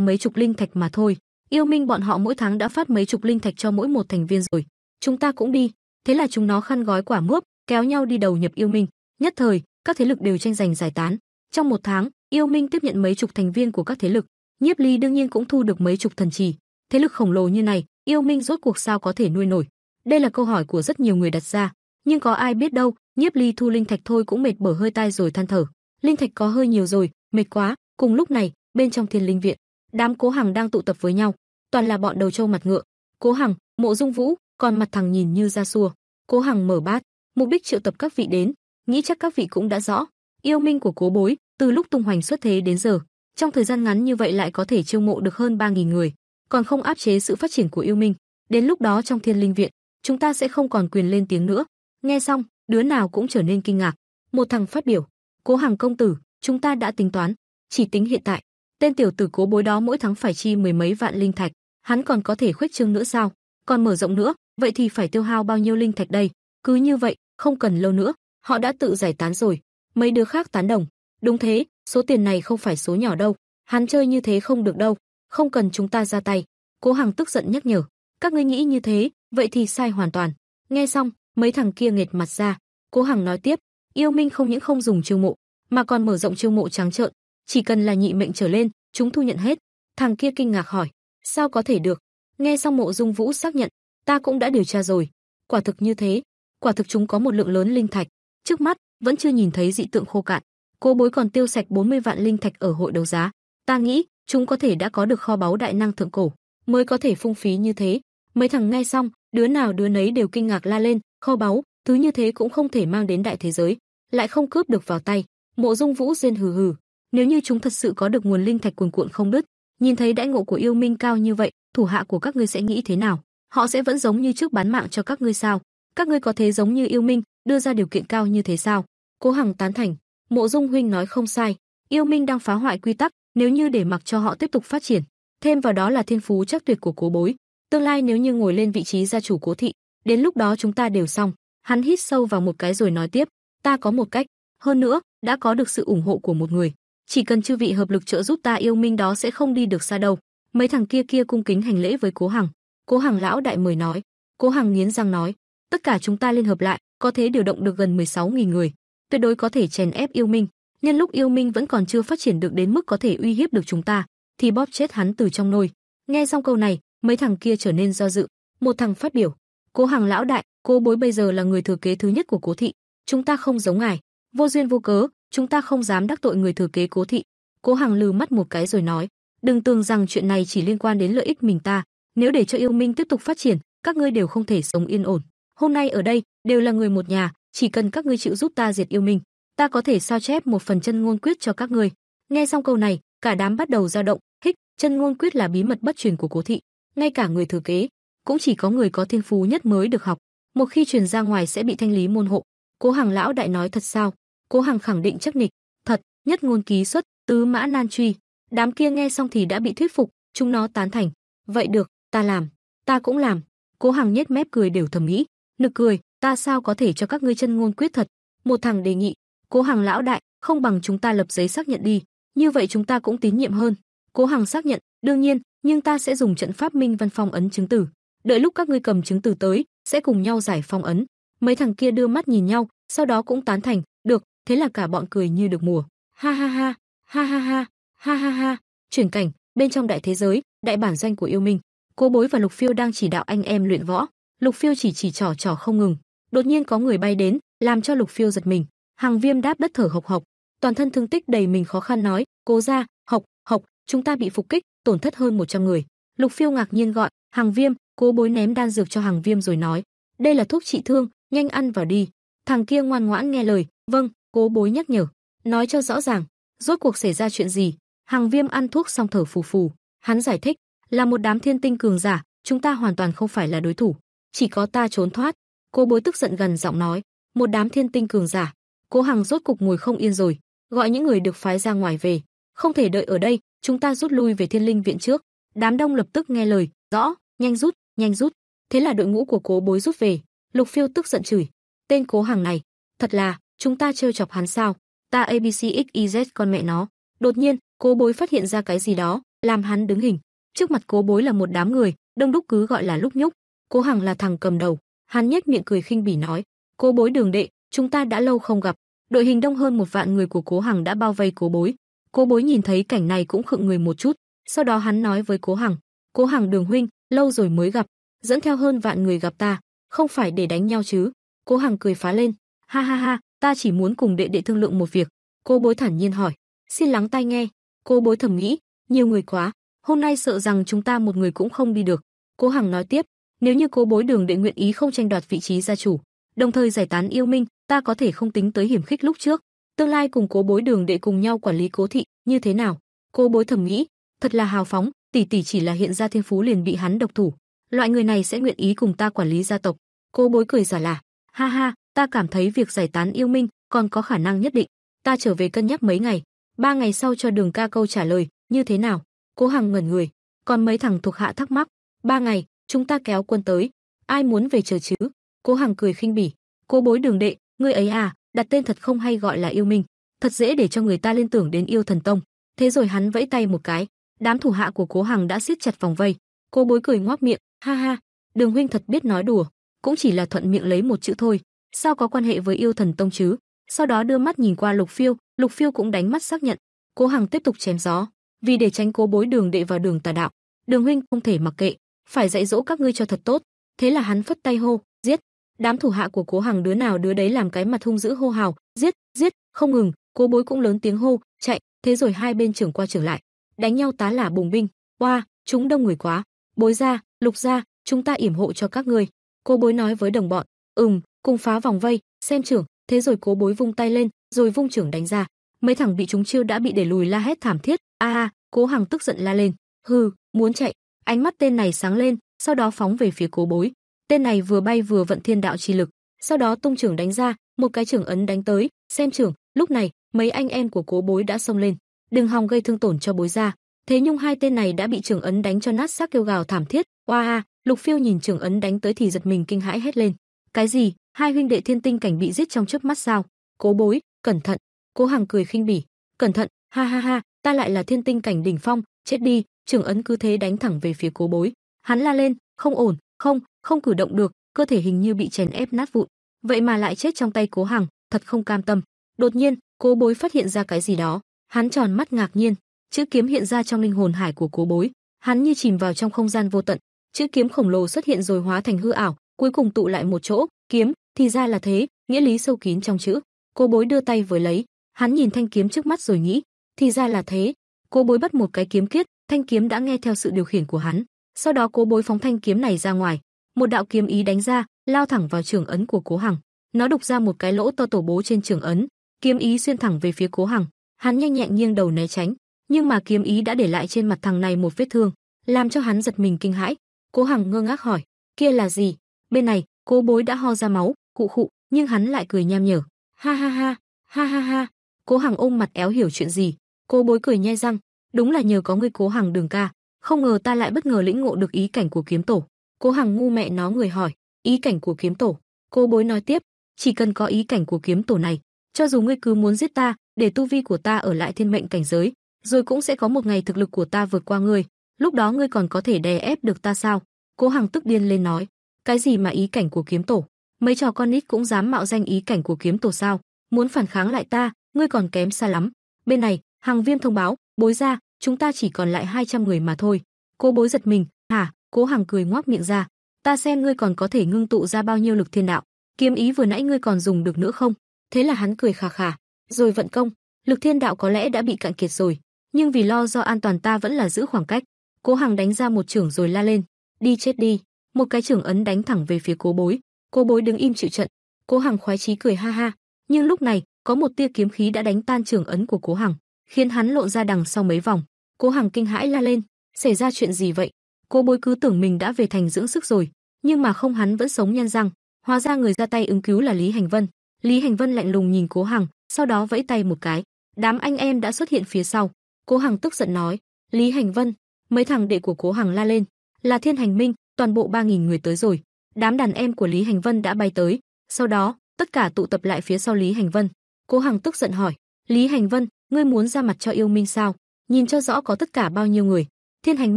mấy chục linh thạch mà thôi. Yêu Minh bọn họ mỗi tháng đã phát mấy chục linh thạch cho mỗi một thành viên rồi, chúng ta cũng đi. Thế là chúng nó khăn gói quả mướp, kéo nhau đi đầu nhập Yêu Minh. Nhất thời, các thế lực đều tranh giành giải tán. Trong một tháng, Yêu Minh tiếp nhận mấy chục thành viên của các thế lực, Nhiếp Ly đương nhiên cũng thu được mấy chục thần trì. Thế lực khổng lồ như này, Yêu Minh rốt cuộc sao có thể nuôi nổi? Đây là câu hỏi của rất nhiều người đặt ra. Nhưng có ai biết đâu, Nhiếp Ly thu linh thạch thôi cũng mệt bở hơi tai rồi than thở. Linh thạch có hơi nhiều rồi, mệt quá. Cùng lúc này, bên trong Thiên Linh viện, đám Cố Hằng đang tụ tập với nhau, toàn là bọn đầu trâu mặt ngựa. Cố Hằng, Mộ Dung Vũ, còn mặt thằng nhìn như da xua. Cố Hằng mở bát, mục đích triệu tập các vị đến, nghĩ chắc các vị cũng đã rõ, yêu minh của Cố Bối, từ lúc tung hoành xuất thế đến giờ, trong thời gian ngắn như vậy lại có thể chiêu mộ được hơn 3000 người, còn không áp chế sự phát triển của yêu minh, đến lúc đó trong Thiên Linh viện, chúng ta sẽ không còn quyền lên tiếng nữa, Nghe xong, đứa nào cũng trở nên kinh ngạc. Một thằng phát biểu, "Cố Hàng công tử, chúng ta đã tính toán, chỉ tính hiện tại, tên tiểu tử cố bối đó mỗi tháng phải chi mười mấy vạn linh thạch, hắn còn có thể khuếch trương nữa sao? Còn mở rộng nữa, vậy thì phải tiêu hao bao nhiêu linh thạch đây? Cứ như vậy, không cần lâu nữa, họ đã tự giải tán rồi." Mấy đứa khác tán đồng, "Đúng thế, số tiền này không phải số nhỏ đâu, hắn chơi như thế không được đâu, không cần chúng ta ra tay." Cố hàng tức giận nhắc nhở, "Các ngươi nghĩ như thế, vậy thì sai hoàn toàn." Nghe xong, mấy thằng kia nghệt mặt ra. Cố Hằng nói tiếp, yêu minh không những không dùng chiêu mộ, mà còn mở rộng chiêu mộ trắng trợn, chỉ cần là nhị mệnh trở lên, chúng thu nhận hết. Thằng kia kinh ngạc hỏi, sao có thể được? Nghe xong Mộ Dung Vũ xác nhận, ta cũng đã điều tra rồi, quả thực như thế, quả thực chúng có một lượng lớn linh thạch, trước mắt vẫn chưa nhìn thấy dị tượng khô cạn. Cô bối còn tiêu sạch 40 vạn linh thạch ở hội đấu giá, ta nghĩ chúng có thể đã có được kho báu đại năng thượng cổ, mới có thể phung phí như thế. Mấy thằng nghe xong, đứa nào đứa nấy đều kinh ngạc la lên, kho báu, thứ như thế cũng không thể mang đến đại thế giới, lại không cướp được vào tay. Mộ Dung Vũ rên hừ hừ, nếu như chúng thật sự có được nguồn linh thạch cuồn cuộn không đứt, nhìn thấy đãi ngộ của yêu minh cao như vậy, thủ hạ của các ngươi sẽ nghĩ thế nào? Họ sẽ vẫn giống như trước bán mạng cho các ngươi sao? Các ngươi có thế giống như yêu minh, đưa ra điều kiện cao như thế sao? Cố Hằng tán thành, Mộ Dung huynh nói không sai, yêu minh đang phá hoại quy tắc, nếu như để mặc cho họ tiếp tục phát triển, thêm vào đó là thiên phú chắc tuyệt của Cố Bối, tương lai nếu như ngồi lên vị trí gia chủ Cố thị, Đến lúc đó chúng ta đều xong. Hắn hít sâu vào một cái rồi nói tiếp, ta có một cách, hơn nữa, đã có được sự ủng hộ của một người, chỉ cần chư vị hợp lực trợ giúp ta yêu minh đó sẽ không đi được xa đâu. Mấy thằng kia kia cung kính hành lễ với Cố Hằng. Cố Hằng lão đại mời nói, Cố Hằng nghiến răng nói, tất cả chúng ta liên hợp lại, có thế điều động được gần 16.000 người, tuyệt đối có thể chèn ép yêu minh. Nhân lúc yêu minh vẫn còn chưa phát triển được đến mức có thể uy hiếp được chúng ta, thì bóp chết hắn từ trong nôi. Nghe xong câu này, mấy thằng kia trở nên do dự. Một thằng phát biểu, Cố Hàng lão đại, cô bối bây giờ là người thừa kế thứ nhất của Cố thị, chúng ta không giống ngài, vô duyên vô cớ, chúng ta không dám đắc tội người thừa kế Cố thị." Cố Hàng lừ mắt một cái rồi nói, "Đừng tưởng rằng chuyện này chỉ liên quan đến lợi ích mình ta, nếu để cho yêu minh tiếp tục phát triển, các ngươi đều không thể sống yên ổn. Hôm nay ở đây đều là người một nhà, chỉ cần các ngươi chịu giúp ta diệt yêu minh, ta có thể sao chép một phần chân ngôn quyết cho các ngươi." Nghe xong câu này, cả đám bắt đầu dao động, hích, chân ngôn quyết là bí mật bất truyền của Cố thị, ngay cả người thừa kế, cũng chỉ có người có thiên phú nhất mới được học, một khi truyền ra ngoài sẽ bị thanh lý môn hộ. Cố Hằng lão đại nói thật sao? Cố Hằng khẳng định chắc nịch, thật, nhất ngôn ký xuất, tứ mã nan truy. Đám kia nghe xong thì đã bị thuyết phục, chúng nó tán thành. Vậy được, ta làm, ta cũng làm. Cố Hằng nhếch mép cười đều thầm nghĩ, nực cười, ta sao có thể cho các ngươi chân ngôn quyết thật? Một thằng đề nghị, Cố Hằng lão đại, không bằng chúng ta lập giấy xác nhận đi, như vậy chúng ta cũng tín nhiệm hơn. Cố Hằng xác nhận, đương nhiên, nhưng ta sẽ dùng trận pháp minh văn phong ấn chứng tử đợi lúc các ngươi cầm chứng từ tới, sẽ cùng nhau giải phong ấn. Mấy thằng kia đưa mắt nhìn nhau, sau đó cũng tán thành, được, thế là cả bọn cười như được mùa. Ha ha ha, ha ha ha, ha ha ha. Chuyển cảnh, bên trong đại thế giới, đại bản doanh của yêu minh, Cố Bối và Lục Phiêu đang chỉ đạo anh em luyện võ, Lục Phiêu chỉ chỉ trò trò không ngừng. Đột nhiên có người bay đến, làm cho Lục Phiêu giật mình. Hàng Viêm đáp đất thở hộc hộc, toàn thân thương tích đầy mình khó khăn nói, "Cố gia, hộc, hộc, chúng ta bị phục kích, tổn thất hơn 100 người." Lục Phiêu ngạc nhiên gọi, "Hàng Viêm, Cố bối ném đan dược cho hàng viêm rồi nói, đây là thuốc trị thương, nhanh ăn vào đi. Thằng kia ngoan ngoãn nghe lời, vâng, cố bối nhắc nhở, nói cho rõ ràng, rốt cuộc xảy ra chuyện gì. Hàng viêm ăn thuốc xong thở phù phù, hắn giải thích, là một đám thiên tinh cường giả, chúng ta hoàn toàn không phải là đối thủ, chỉ có ta trốn thoát. Cố bối tức giận gần giọng nói, một đám thiên tinh cường giả, cố Hằng rốt cục ngồi không yên rồi, gọi những người được phái ra ngoài về, không thể đợi ở đây, chúng ta rút lui về thiên linh viện trước. Đám đông lập tức nghe lời, rõ, nhanh rút, nhanh rút. Thế là đội ngũ của Cố Bối rút về, Lục Phiêu tức giận chửi, tên Cố Hàng này, thật là, chúng ta trêu chọc hắn sao? Ta ABCXYZ con mẹ nó. Đột nhiên, Cố Bối phát hiện ra cái gì đó, làm hắn đứng hình. Trước mặt Cố Bối là một đám người, đông đúc cứ gọi là lúc nhúc. Cố Hằng là thằng cầm đầu, hắn nhếch miệng cười khinh bỉ nói, "Cố Bối Đường đệ, chúng ta đã lâu không gặp." Đội hình đông hơn một vạn người của Cố Hằng đã bao vây Cố Bối. Cố Bối nhìn thấy cảnh này cũng khựng người một chút, sau đó hắn nói với Cố Hằng, "Cố Hằng Đường huynh, lâu rồi mới gặp, dẫn theo hơn vạn người gặp ta, không phải để đánh nhau chứ?" Cố Hằng cười phá lên, "Ha ha ha, ta chỉ muốn cùng đệ đệ thương lượng một việc." Cô Bối thản nhiên hỏi, "Xin lắng tai nghe." Cô Bối thầm nghĩ, nhiều người quá, hôm nay sợ rằng chúng ta một người cũng không đi được. Cố Hằng nói tiếp, nếu như Cố Bối Đường đệ nguyện ý không tranh đoạt vị trí gia chủ, đồng thời giải tán yêu minh, ta có thể không tính tới hiểm khích lúc trước, tương lai cùng Cố Bối Đường đệ cùng nhau quản lý Cố thị, như thế nào? Cô Bối thầm nghĩ, thật là hào phóng, tỷ tỷ chỉ là hiện ra thiên phú liền bị hắn độc thủ, loại người này sẽ nguyện ý cùng ta quản lý gia tộc." Cô bối cười giả lả, "Ha ha, ta cảm thấy việc giải tán yêu minh còn có khả năng nhất định, ta trở về cân nhắc mấy ngày, ba ngày sau cho Đường Ca câu trả lời, như thế nào?" Cố Hằng ngẩn người, còn mấy thằng thuộc hạ thắc mắc, "Ba ngày, chúng ta kéo quân tới, ai muốn về chờ chứ?" Cố Hằng cười khinh bỉ, "Cố bối Đường đệ, ngươi ấy à, đặt tên thật không hay gọi là yêu minh, thật dễ để cho người ta liên tưởng đến yêu thần tông." Thế rồi hắn vẫy tay một cái, Đám thủ hạ của Cố Hằng đã siết chặt vòng vây. Cô bối cười ngoác miệng, ha ha, Đường huynh thật biết nói đùa, cũng chỉ là thuận miệng lấy một chữ thôi, sao có quan hệ với yêu thần tông chứ? Sau đó đưa mắt nhìn qua Lục Phiêu, Lục Phiêu cũng đánh mắt xác nhận. Cố Hằng tiếp tục chém gió, vì để tránh cố bối đường đệ vào đường tà đạo, Đường huynh không thể mặc kệ, phải dạy dỗ các ngươi cho thật tốt. Thế là hắn phất tay hô, giết. Đám thủ hạ của Cố Hằng đứa nào đứa đấy làm cái mặt hung dữ hô hào, giết, giết, không ngừng, cố bối cũng lớn tiếng hô, chạy, thế rồi hai bên trưởng qua trưởng lại đánh nhau tá là bùng binh, oa, chúng đông người quá. Bối gia, Lục gia, chúng ta yểm hộ cho các ngươi." Cô bối nói với đồng bọn, "Ừm, cùng phá vòng vây, xem trưởng." Thế rồi cố bối vung tay lên, rồi vung trưởng đánh ra. Mấy thằng bị chúng chiêu đã bị đẩy lùi la hét thảm thiết, "A a!" Cố Hằng tức giận la lên, "Hừ, muốn chạy." Ánh mắt tên này sáng lên, sau đó phóng về phía cố bối. Tên này vừa bay vừa vận thiên đạo chi lực, sau đó tung trưởng đánh ra, một cái trưởng ấn đánh tới, xem trưởng, lúc này, mấy anh em của cố bối đã xông lên đừng hòng gây thương tổn cho bối gia. Thế nhưng hai tên này đã bị Trường Ấn đánh cho nát xác kêu gào thảm thiết, oa a, Lục Phiêu nhìn Trường Ấn đánh tới thì giật mình kinh hãi hét lên. Cái gì? Hai huynh đệ thiên tinh cảnh bị giết trong chớp mắt sao? Cố Bối, cẩn thận. Cố Hằng cười khinh bỉ, cẩn thận, ha ha ha, ta lại là thiên tinh cảnh đỉnh phong, chết đi, Trường Ấn cứ thế đánh thẳng về phía Cố Bối. Hắn la lên, không ổn, không, không cử động được, cơ thể hình như bị chèn ép nát vụn, vậy mà lại chết trong tay Cố Hằng, thật không cam tâm. Đột nhiên, Cố Bối phát hiện ra cái gì đó, Hắn tròn mắt ngạc nhiên, chữ kiếm hiện ra trong linh hồn hải của Cố Bối, hắn như chìm vào trong không gian vô tận, chữ kiếm khổng lồ xuất hiện rồi hóa thành hư ảo, cuối cùng tụ lại một chỗ, kiếm, thì ra là thế, nghĩa lý sâu kín trong chữ. Cố Bối đưa tay với lấy, hắn nhìn thanh kiếm trước mắt rồi nghĩ, thì ra là thế. Cố Bối bắt một cái kiếm kiết, thanh kiếm đã nghe theo sự điều khiển của hắn, sau đó Cố Bối phóng thanh kiếm này ra ngoài, một đạo kiếm ý đánh ra, lao thẳng vào trường ấn của Cố Hằng. Nó đục ra một cái lỗ to tổ bố trên trường ấn, kiếm ý xuyên thẳng về phía Cố Hằng, Hắn nhanh nhẹn nghiêng đầu né tránh, nhưng mà kiếm ý đã để lại trên mặt thằng này một vết thương, làm cho hắn giật mình kinh hãi. Cố Hằng ngơ ngác hỏi, kia là gì? Bên này, Cố Bối đã ho ra máu, cụ khụ, nhưng hắn lại cười nham nhở. Ha ha ha, ha ha ha. Cố Hằng ôm mặt éo hiểu chuyện gì, Cố Bối cười nhai răng, đúng là nhờ có người Cố Hằng Đường ca, không ngờ ta lại bất ngờ lĩnh ngộ được ý cảnh của kiếm tổ. Cố Hằng ngu mẹ nó người hỏi, ý cảnh của kiếm tổ. Cố Bối nói tiếp, chỉ cần có ý cảnh của kiếm tổ này, cho dù ngươi cứ muốn giết ta, để tu vi của ta ở lại thiên mệnh cảnh giới, rồi cũng sẽ có một ngày thực lực của ta vượt qua ngươi, lúc đó ngươi còn có thể đè ép được ta sao?" Cố Hằng tức điên lên nói, "Cái gì mà ý cảnh của kiếm tổ? Mấy trò con nít cũng dám mạo danh ý cảnh của kiếm tổ sao? Muốn phản kháng lại ta, ngươi còn kém xa lắm." Bên này, Hằng Viêm thông báo, "Bối gia, chúng ta chỉ còn lại 200 người mà thôi." Cố Bối giật mình, "Hả?" Cố Hằng cười ngoác miệng ra, "Ta xem ngươi còn có thể ngưng tụ ra bao nhiêu lực thiên đạo, kiếm ý vừa nãy ngươi còn dùng được nữa không?" Thế là hắn cười khà khà, rồi vận công, lực thiên đạo có lẽ đã bị cạn kiệt rồi, nhưng vì lo do an toàn ta vẫn là giữ khoảng cách. Cố Hằng đánh ra một trưởng rồi la lên, đi chết đi. Một cái trưởng ấn đánh thẳng về phía Cố Bối, Cố Bối đứng im chịu trận. Cố Hằng khoái chí cười ha ha, nhưng lúc này, có một tia kiếm khí đã đánh tan trưởng ấn của Cố Hằng, khiến hắn lộ ra đằng sau mấy vòng. Cố Hằng kinh hãi la lên, xảy ra chuyện gì vậy? Cố Bối cứ tưởng mình đã về thành dưỡng sức rồi, nhưng mà không hắn vẫn sống nhăn răng, hóa ra người ra tay ứng cứu là Lý Hành Vân. Lý Hành Vân lạnh lùng nhìn Cố Hằng, sau đó vẫy tay một cái, đám anh em đã xuất hiện phía sau. Cố Hằng tức giận nói, "Lý Hành Vân, mấy thằng đệ của Cố Hằng la lên, là Thiên Hành Minh, toàn bộ ba nghìn người tới rồi." Đám đàn em của Lý Hành Vân đã bay tới, sau đó, tất cả tụ tập lại phía sau Lý Hành Vân. Cố Hằng tức giận hỏi, "Lý Hành Vân, ngươi muốn ra mặt cho yêu minh sao? Nhìn cho rõ có tất cả bao nhiêu người, Thiên Hành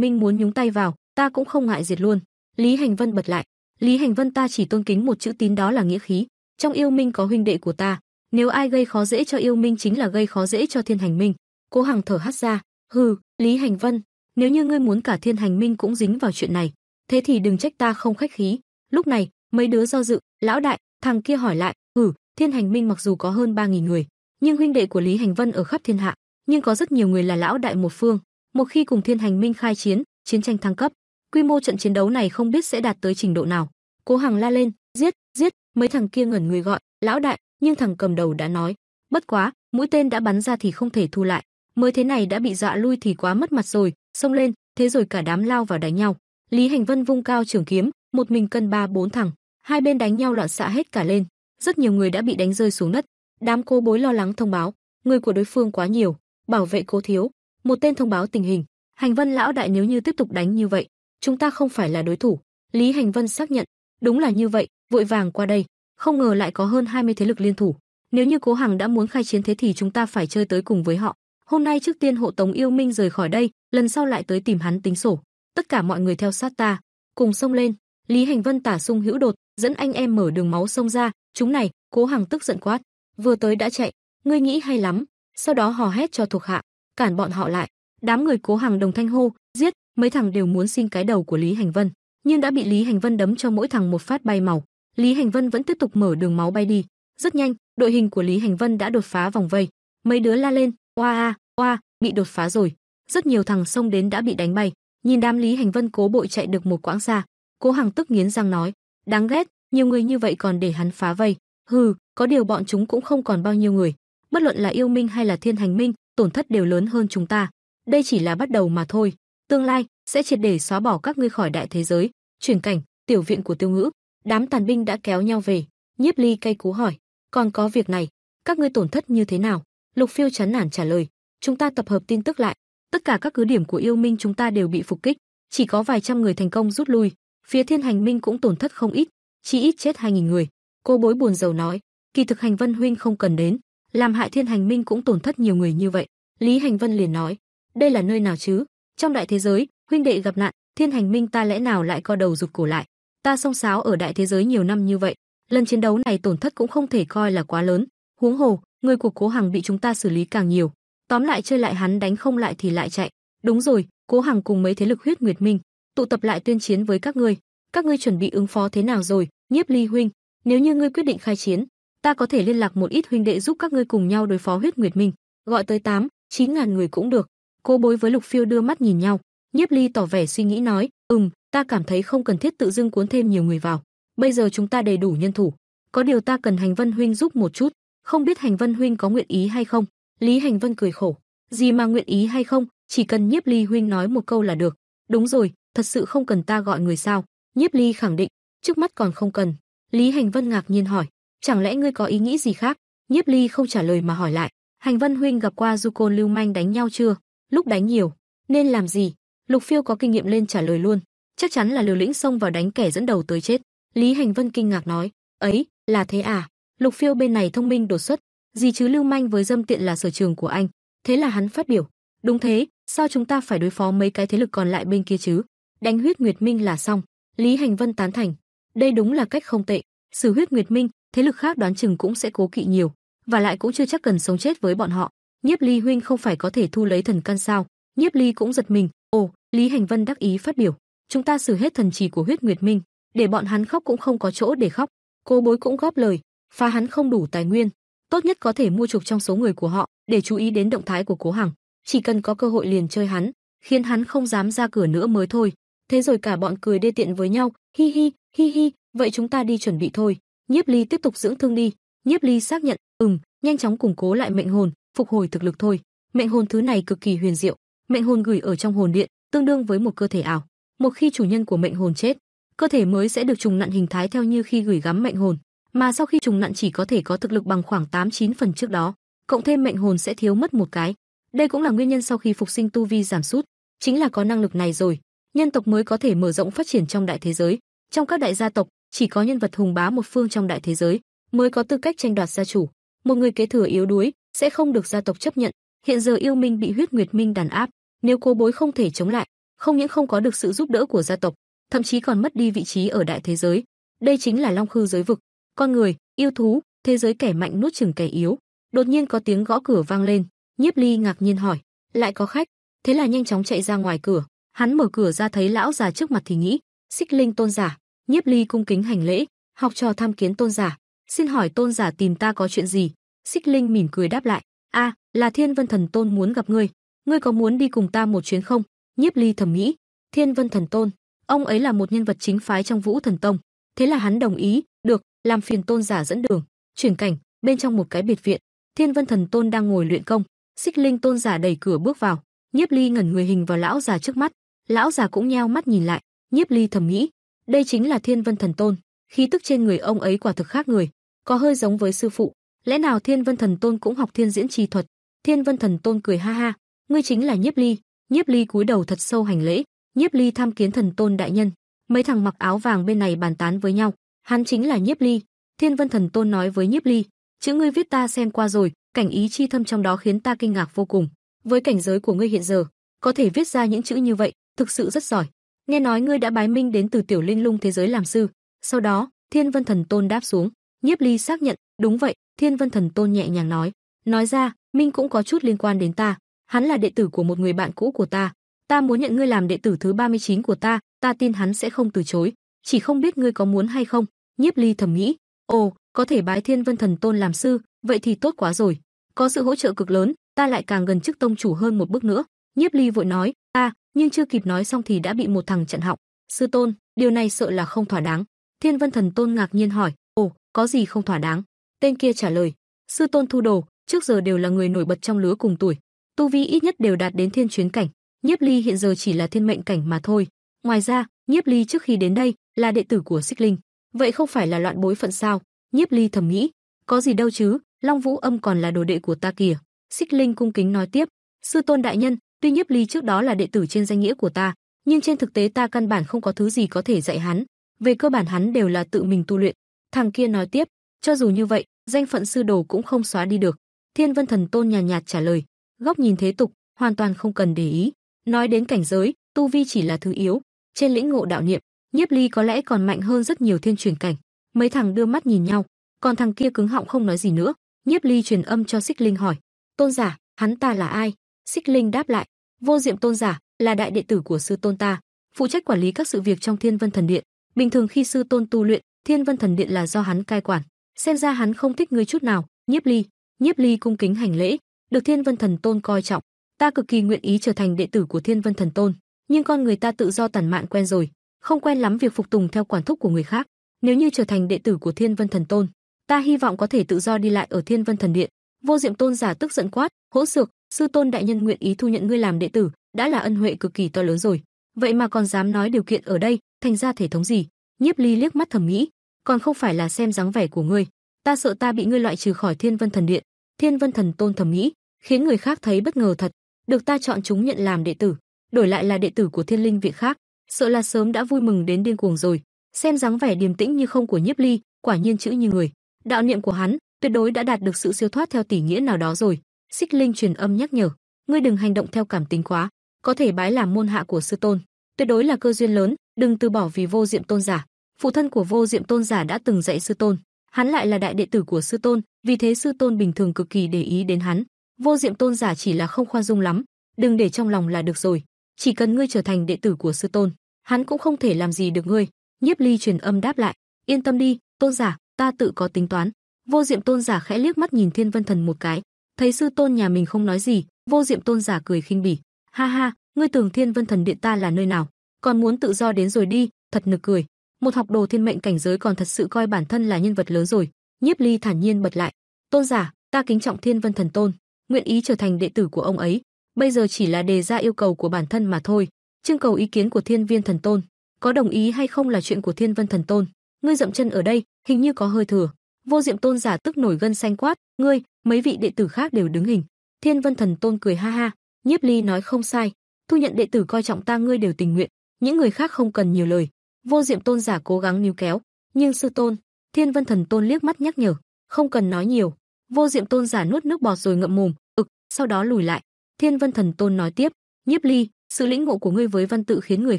Minh muốn nhúng tay vào, ta cũng không ngại diệt luôn." Lý Hành Vân bật lại, "Lý Hành Vân ta chỉ tôn kính một chữ tín đó là nghĩa khí, trong yêu minh có huynh đệ của ta, nếu ai gây khó dễ cho yêu minh chính là gây khó dễ cho thiên hành minh. Cố Hằng thở hắt ra, hừ, Lý Hành Vân, nếu như ngươi muốn cả thiên hành minh cũng dính vào chuyện này, thế thì đừng trách ta không khách khí. Lúc này, mấy đứa do dự, lão đại, thằng kia hỏi lại, hừ, thiên hành minh mặc dù có hơn 3.000 người, nhưng huynh đệ của Lý Hành Vân ở khắp thiên hạ, nhưng có rất nhiều người là lão đại một phương. Một khi cùng thiên hành minh khai chiến, chiến tranh thăng cấp, quy mô trận chiến đấu này không biết sẽ đạt tới trình độ nào. Cố Hằng la lên, giết, giết, mấy thằng kia ngẩn người gọi, lão đại, nhưng thằng cầm đầu đã nói, bất quá, mũi tên đã bắn ra thì không thể thu lại, mới thế này đã bị dọa lui thì quá mất mặt rồi, xông lên, thế rồi cả đám lao vào đánh nhau. Lý Hành Vân vung cao trường kiếm, một mình cân ba bốn thằng, hai bên đánh nhau loạn xạ hết cả lên, rất nhiều người đã bị đánh rơi xuống đất. Đám cô bối lo lắng thông báo, người của đối phương quá nhiều, bảo vệ cô thiếu. Một tên thông báo tình hình, Hành Vân lão đại nếu như tiếp tục đánh như vậy, chúng ta không phải là đối thủ. Lý Hành Vân xác nhận, đúng là như vậy, vội vàng qua đây không ngờ lại có hơn 20 thế lực liên thủ. Nếu như Cố Hằng đã muốn khai chiến thế thì chúng ta phải chơi tới cùng với họ. Hôm nay trước tiên hộ Tống Yêu Minh rời khỏi đây, lần sau lại tới tìm hắn tính sổ. Tất cả mọi người theo sát ta, cùng xông lên. Lý Hành Vân tả sung hữu đột, dẫn anh em mở đường máu sông ra, chúng này, Cố Hằng tức giận quát, vừa tới đã chạy, ngươi nghĩ hay lắm. Sau đó hò hét cho thuộc hạ, cản bọn họ lại. Đám người Cố Hằng đồng thanh hô, giết, mấy thằng đều muốn xin cái đầu của Lý Hành Vân, nhưng đã bị Lý Hành Vân đấm cho mỗi thằng một phát bay màu. Lý Hành Vân vẫn tiếp tục mở đường máu bay đi. Rất nhanh, đội hình của Lý Hành Vân đã đột phá vòng vây. Mấy đứa la lên, oa a, oa, bị đột phá rồi. Rất nhiều thằng xông đến đã bị đánh bay. Nhìn đám Lý Hành Vân cố bội chạy được một quãng xa, Cố Hằng tức nghiến răng nói, đáng ghét, nhiều người như vậy còn để hắn phá vây. Hừ, có điều bọn chúng cũng không còn bao nhiêu người, bất luận là yêu minh hay là thiên hành minh, tổn thất đều lớn hơn chúng ta. Đây chỉ là bắt đầu mà thôi, tương lai sẽ triệt để xóa bỏ các ngươi khỏi đại thế giới. Chuyển cảnh, tiểu viện của Tiêu Ngữ, Đám tàn binh đã kéo nhau về, Nhiếp Ly cay cú hỏi, "Còn có việc này, các ngươi tổn thất như thế nào?" Lục Phiêu chán nản trả lời, "Chúng ta tập hợp tin tức lại, tất cả các cứ điểm của yêu minh chúng ta đều bị phục kích, chỉ có vài trăm người thành công rút lui, phía Thiên Hành Minh cũng tổn thất không ít, chỉ ít chết 2000 người." Cô bối buồn rầu nói, "Kỳ thực Hành Vân huynh không cần đến, làm hại Thiên Hành Minh cũng tổn thất nhiều người như vậy." Lý Hành Vân liền nói, "Đây là nơi nào chứ? Trong đại thế giới, huynh đệ gặp nạn, Thiên Hành Minh ta lẽ nào lại co đầu rụt cổ lại?" Ta song sáo ở đại thế giới nhiều năm như vậy, lần chiến đấu này tổn thất cũng không thể coi là quá lớn, huống hồ, người của Cố Hằng bị chúng ta xử lý càng nhiều. Tóm lại chơi lại hắn đánh không lại thì lại chạy. Đúng rồi, Cố Hằng cùng mấy thế lực huyết nguyệt minh tụ tập lại tuyên chiến với các ngươi. Các ngươi chuẩn bị ứng phó thế nào rồi, Nhiếp Ly huynh? Nếu như ngươi quyết định khai chiến, ta có thể liên lạc một ít huynh đệ giúp các ngươi cùng nhau đối phó huyết nguyệt minh, gọi tới 8, 9 ngàn người cũng được. Cô bối với Lục Phiêu đưa mắt nhìn nhau, Nhiếp Ly tỏ vẻ suy nghĩ nói, "Ừm, ta cảm thấy không cần thiết tự dưng cuốn thêm nhiều người vào. Bây giờ chúng ta đầy đủ nhân thủ, có điều ta cần Hành Vân huynh giúp một chút, không biết Hành Vân huynh có nguyện ý hay không?" Lý Hành Vân cười khổ, "Gì mà nguyện ý hay không, chỉ cần Nhiếp Ly huynh nói một câu là được. Đúng rồi, thật sự không cần ta gọi người sao?" Nhiếp Ly khẳng định, trước mắt còn không cần. Lý Hành Vân ngạc nhiên hỏi, "Chẳng lẽ ngươi có ý nghĩ gì khác?" Nhiếp Ly không trả lời mà hỏi lại, "Hành Vân huynh gặp qua Du Côn Lưu Manh đánh nhau chưa? Lúc đánh nhiều, nên làm gì?" Lục Phiêu có kinh nghiệm lên trả lời luôn, chắc chắn là Liều Lĩnh xông vào đánh kẻ dẫn đầu tới chết. Lý Hành Vân kinh ngạc nói, ấy, là thế à? Lục Phiêu bên này thông minh đột xuất, gì chứ lưu manh với dâm tiện là sở trường của anh. Thế là hắn phát biểu, đúng thế, sao chúng ta phải đối phó mấy cái thế lực còn lại bên kia chứ? Đánh huyết Nguyệt Minh là xong. Lý Hành Vân tán thành, đây đúng là cách không tệ. Xử huyết Nguyệt Minh, thế lực khác đoán chừng cũng sẽ cố kỵ nhiều, và lại cũng chưa chắc cần sống chết với bọn họ. Nhiếp Ly huynh không phải có thể thu lấy thần căn sao? Nhiếp Ly cũng giật mình, ồ, Lý Hành Vân đắc ý phát biểu, chúng ta xử hết thần chỉ của huyết nguyệt minh, để bọn hắn khóc cũng không có chỗ để khóc. Cô bối cũng góp lời, phá hắn không đủ tài nguyên, tốt nhất có thể mua chuộc trong số người của họ để chú ý đến động thái của Cố Hằng, chỉ cần có cơ hội liền chơi hắn, khiến hắn không dám ra cửa nữa mới thôi. Thế rồi cả bọn cười đê tiện với nhau, hi hi, hi hi, vậy chúng ta đi chuẩn bị thôi. Nhiếp Ly tiếp tục dưỡng thương đi. Nhiếp Ly xác nhận, ừm, nhanh chóng củng cố lại mệnh hồn, phục hồi thực lực thôi. Mệnh hồn thứ này cực kỳ huyền diệu, mệnh hồn gửi ở trong hồn điện, tương đương với một cơ thể ảo một khi chủ nhân của mệnh hồn chết, cơ thể mới sẽ được trùng nặn hình thái theo như khi gửi gắm mệnh hồn, mà sau khi trùng nặn chỉ có thể có thực lực bằng khoảng 8-9 phần trước đó, cộng thêm mệnh hồn sẽ thiếu mất một cái. Đây cũng là nguyên nhân sau khi phục sinh tu vi giảm sút, chính là có năng lực này rồi, nhân tộc mới có thể mở rộng phát triển trong đại thế giới. Trong các đại gia tộc, chỉ có nhân vật hùng bá một phương trong đại thế giới mới có tư cách tranh đoạt gia chủ. Một người kế thừa yếu đuối sẽ không được gia tộc chấp nhận. Hiện giờ yêu minh bị huyết nguyệt minh đàn áp, nếu cô bối không thể chống lại, không những không có được sự giúp đỡ của gia tộc, thậm chí còn mất đi vị trí ở đại thế giới. Đây chính là Long Khư giới vực, con người, yêu thú, thế giới kẻ mạnh nuốt chửng kẻ yếu. Đột nhiên có tiếng gõ cửa vang lên, Nhiếp Ly ngạc nhiên hỏi, lại có khách, thế là nhanh chóng chạy ra ngoài cửa. Hắn mở cửa ra thấy lão già trước mặt thì nghĩ, Xích Linh tôn giả, Nhiếp Ly cung kính hành lễ, học trò tham kiến tôn giả, xin hỏi tôn giả tìm ta có chuyện gì? Xích Linh mỉm cười đáp lại, a, là Thiên Vân Thần Tôn muốn gặp ngươi, ngươi có muốn đi cùng ta một chuyến không? Nhiếp Ly thầm nghĩ, Thiên Vân Thần Tôn, ông ấy là một nhân vật chính phái trong Vũ Thần Tông, thế là hắn đồng ý, được, làm phiền tôn giả dẫn đường. Chuyển cảnh, bên trong một cái biệt viện, Thiên Vân Thần Tôn đang ngồi luyện công, Xích Linh Tôn giả đẩy cửa bước vào, Nhiếp Ly ngẩn người hình vào lão già trước mắt, lão già cũng nheo mắt nhìn lại, Nhiếp Ly thầm nghĩ, đây chính là Thiên Vân Thần Tôn, khí tức trên người ông ấy quả thực khác người, có hơi giống với sư phụ, lẽ nào Thiên Vân Thần Tôn cũng học Thiên Diễn chi thuật? Thiên Vân Thần Tôn cười ha ha, ngươi chính là Nhiếp Ly, Nhiếp Ly cúi đầu thật sâu hành lễ, Nhiếp Ly tham kiến thần tôn đại nhân. Mấy thằng mặc áo vàng bên này bàn tán với nhau, hắn chính là Nhiếp Ly. Thiên Vân thần tôn nói với Nhiếp Ly, chữ ngươi viết ta xem qua rồi, cảnh ý chi thâm trong đó khiến ta kinh ngạc vô cùng. Với cảnh giới của ngươi hiện giờ, có thể viết ra những chữ như vậy, thực sự rất giỏi. Nghe nói ngươi đã bái minh đến từ tiểu linh lung thế giới làm sư. Sau đó, Thiên Vân Thần Tôn đáp xuống, Nhiếp Ly xác nhận, đúng vậy, Thiên Vân Thần Tôn nhẹ nhàng nói, nói ra, minh cũng có chút liên quan đến ta, hắn là đệ tử của một người bạn cũ của ta, ta muốn nhận ngươi làm đệ tử thứ 39 của ta, ta tin hắn sẽ không từ chối, chỉ không biết ngươi có muốn hay không." Nhiếp Ly thầm nghĩ, "Ồ, có thể bái Thiên Vân Thần Tôn làm sư, vậy thì tốt quá rồi. Có sự hỗ trợ cực lớn, ta lại càng gần chức tông chủ hơn một bước nữa." Nhiếp Ly vội nói, "A, à, nhưng chưa kịp nói xong thì đã bị một thằng chặn họng. Sư tôn, điều này sợ là không thỏa đáng." Thiên Vân Thần Tôn ngạc nhiên hỏi, "Ồ, có gì không thỏa đáng?" Tên kia trả lời, "Sư tôn thu đồ, trước giờ đều là người nổi bật trong lứa cùng tuổi, tu vi ít nhất đều đạt đến thiên chuyến cảnh, Nhiếp Ly hiện giờ chỉ là thiên mệnh cảnh mà thôi. Ngoài ra, Nhiếp Ly trước khi đến đây là đệ tử của Xích Linh, vậy không phải là loạn bối phận sao? Nhiếp Ly thầm nghĩ, có gì đâu chứ, Long Vũ Âm còn là đồ đệ của ta kìa. Xích Linh cung kính nói tiếp, sư tôn đại nhân, tuy Nhiếp Ly trước đó là đệ tử trên danh nghĩa của ta, nhưng trên thực tế ta căn bản không có thứ gì có thể dạy hắn, về cơ bản hắn đều là tự mình tu luyện. Thằng kia nói tiếp, cho dù như vậy, danh phận sư đồ cũng không xóa đi được. Thiên Vân Thần Tôn nhàn nhạt, nhạt trả lời, góc nhìn thế tục, hoàn toàn không cần để ý. Nói đến cảnh giới, tu vi chỉ là thứ yếu, trên lĩnh ngộ đạo niệm, Nhiếp Ly có lẽ còn mạnh hơn rất nhiều thiên truyền cảnh. Mấy thằng đưa mắt nhìn nhau, còn thằng kia cứng họng không nói gì nữa. Nhiếp Ly truyền âm cho Xích Linh hỏi: "Tôn giả, hắn ta là ai?" Xích Linh đáp lại: "Vô Diệm Tôn giả, là đại đệ tử của sư tôn ta, phụ trách quản lý các sự việc trong Thiên Vân Thần Điện. Bình thường khi sư tôn tu luyện, Thiên Vân Thần Điện là do hắn cai quản. Xem ra hắn không thích ngươi chút nào." Nhiếp Ly, Nhiếp Ly cung kính hành lễ, được Thiên Vân Thần Tôn coi trọng, ta cực kỳ nguyện ý trở thành đệ tử của Thiên Vân Thần Tôn, nhưng con người ta tự do tản mạn quen rồi, không quen lắm việc phục tùng theo quản thúc của người khác. Nếu như trở thành đệ tử của Thiên Vân Thần Tôn, ta hy vọng có thể tự do đi lại ở Thiên Vân Thần Điện." Vô Diệm Tôn giả tức giận quát, hỗn Sược, sư tôn đại nhân nguyện ý thu nhận ngươi làm đệ tử, đã là ân huệ cực kỳ to lớn rồi, vậy mà còn dám nói điều kiện ở đây, thành ra thể thống gì?" Nhiếp Ly liếc mắt thầm nghĩ, còn không phải là xem dáng vẻ của ngươi, ta sợ ta bị ngươi loại trừ khỏi Thiên Vân Thần Điện, Thiên Vân Thần Tôn thầm nghĩ, khiến người khác thấy bất ngờ thật, được ta chọn chúng nhận làm đệ tử, đổi lại là đệ tử của Thiên Linh viện khác, sợ là sớm đã vui mừng đến điên cuồng rồi. Xem dáng vẻ điềm tĩnh như không của Nhiếp Ly, quả nhiên chữ như người, đạo niệm của hắn tuyệt đối đã đạt được sự siêu thoát theo tỷ nghĩa nào đó rồi. Xích Linh truyền âm nhắc nhở, ngươi đừng hành động theo cảm tính quá, có thể bái làm môn hạ của sư tôn, tuyệt đối là cơ duyên lớn, đừng từ bỏ vì vô diệm tôn giả. Phụ thân của vô diệm tôn giả đã từng dạy sư tôn, hắn lại là đại đệ tử của sư tôn, vì thế sư tôn bình thường cực kỳ để ý đến hắn. Vô Diệm tôn giả chỉ là không khoan dung lắm, đừng để trong lòng là được rồi, chỉ cần ngươi trở thành đệ tử của sư tôn, hắn cũng không thể làm gì được ngươi." Nhiếp Ly truyền âm đáp lại, "Yên tâm đi, tôn giả, ta tự có tính toán." Vô Diệm tôn giả khẽ liếc mắt nhìn Thiên Vân Thần một cái, thấy sư tôn nhà mình không nói gì, Vô Diệm tôn giả cười khinh bỉ, "Ha ha, ngươi tưởng Thiên Vân Thần điện ta là nơi nào, còn muốn tự do đến rồi đi, thật nực cười." một học đồ thiên mệnh cảnh giới còn thật sự coi bản thân là nhân vật lớn rồi. Nhiếp Ly thản nhiên bật lại, "Tôn giả, ta kính trọng Thiên Vân Thần Tôn, nguyện ý trở thành đệ tử của ông ấy, bây giờ chỉ là đề ra yêu cầu của bản thân mà thôi, trưng cầu ý kiến của Thiên Viên Thần Tôn, có đồng ý hay không là chuyện của Thiên Vân Thần Tôn. Ngươi dậm chân ở đây, hình như có hơi thừa." Vô Diệm Tôn giả tức nổi gân xanh quát, "Ngươi, mấy vị đệ tử khác đều đứng hình." Thiên Vân Thần Tôn cười ha ha, Nhiếp Ly nói không sai, thu nhận đệ tử coi trọng ta ngươi đều tình nguyện, những người khác không cần nhiều lời. Vô Diệm Tôn giả cố gắng níu kéo, nhưng sư tôn, Thiên Vân Thần Tôn liếc mắt nhắc nhở, không cần nói nhiều. Vô Diệm Tôn giả nuốt nước bọt rồi ngậm mồm, ực, sau đó lùi lại. Thiên Vân Thần Tôn nói tiếp, Nhiếp Ly, sự lĩnh ngộ của ngươi với văn tự khiến người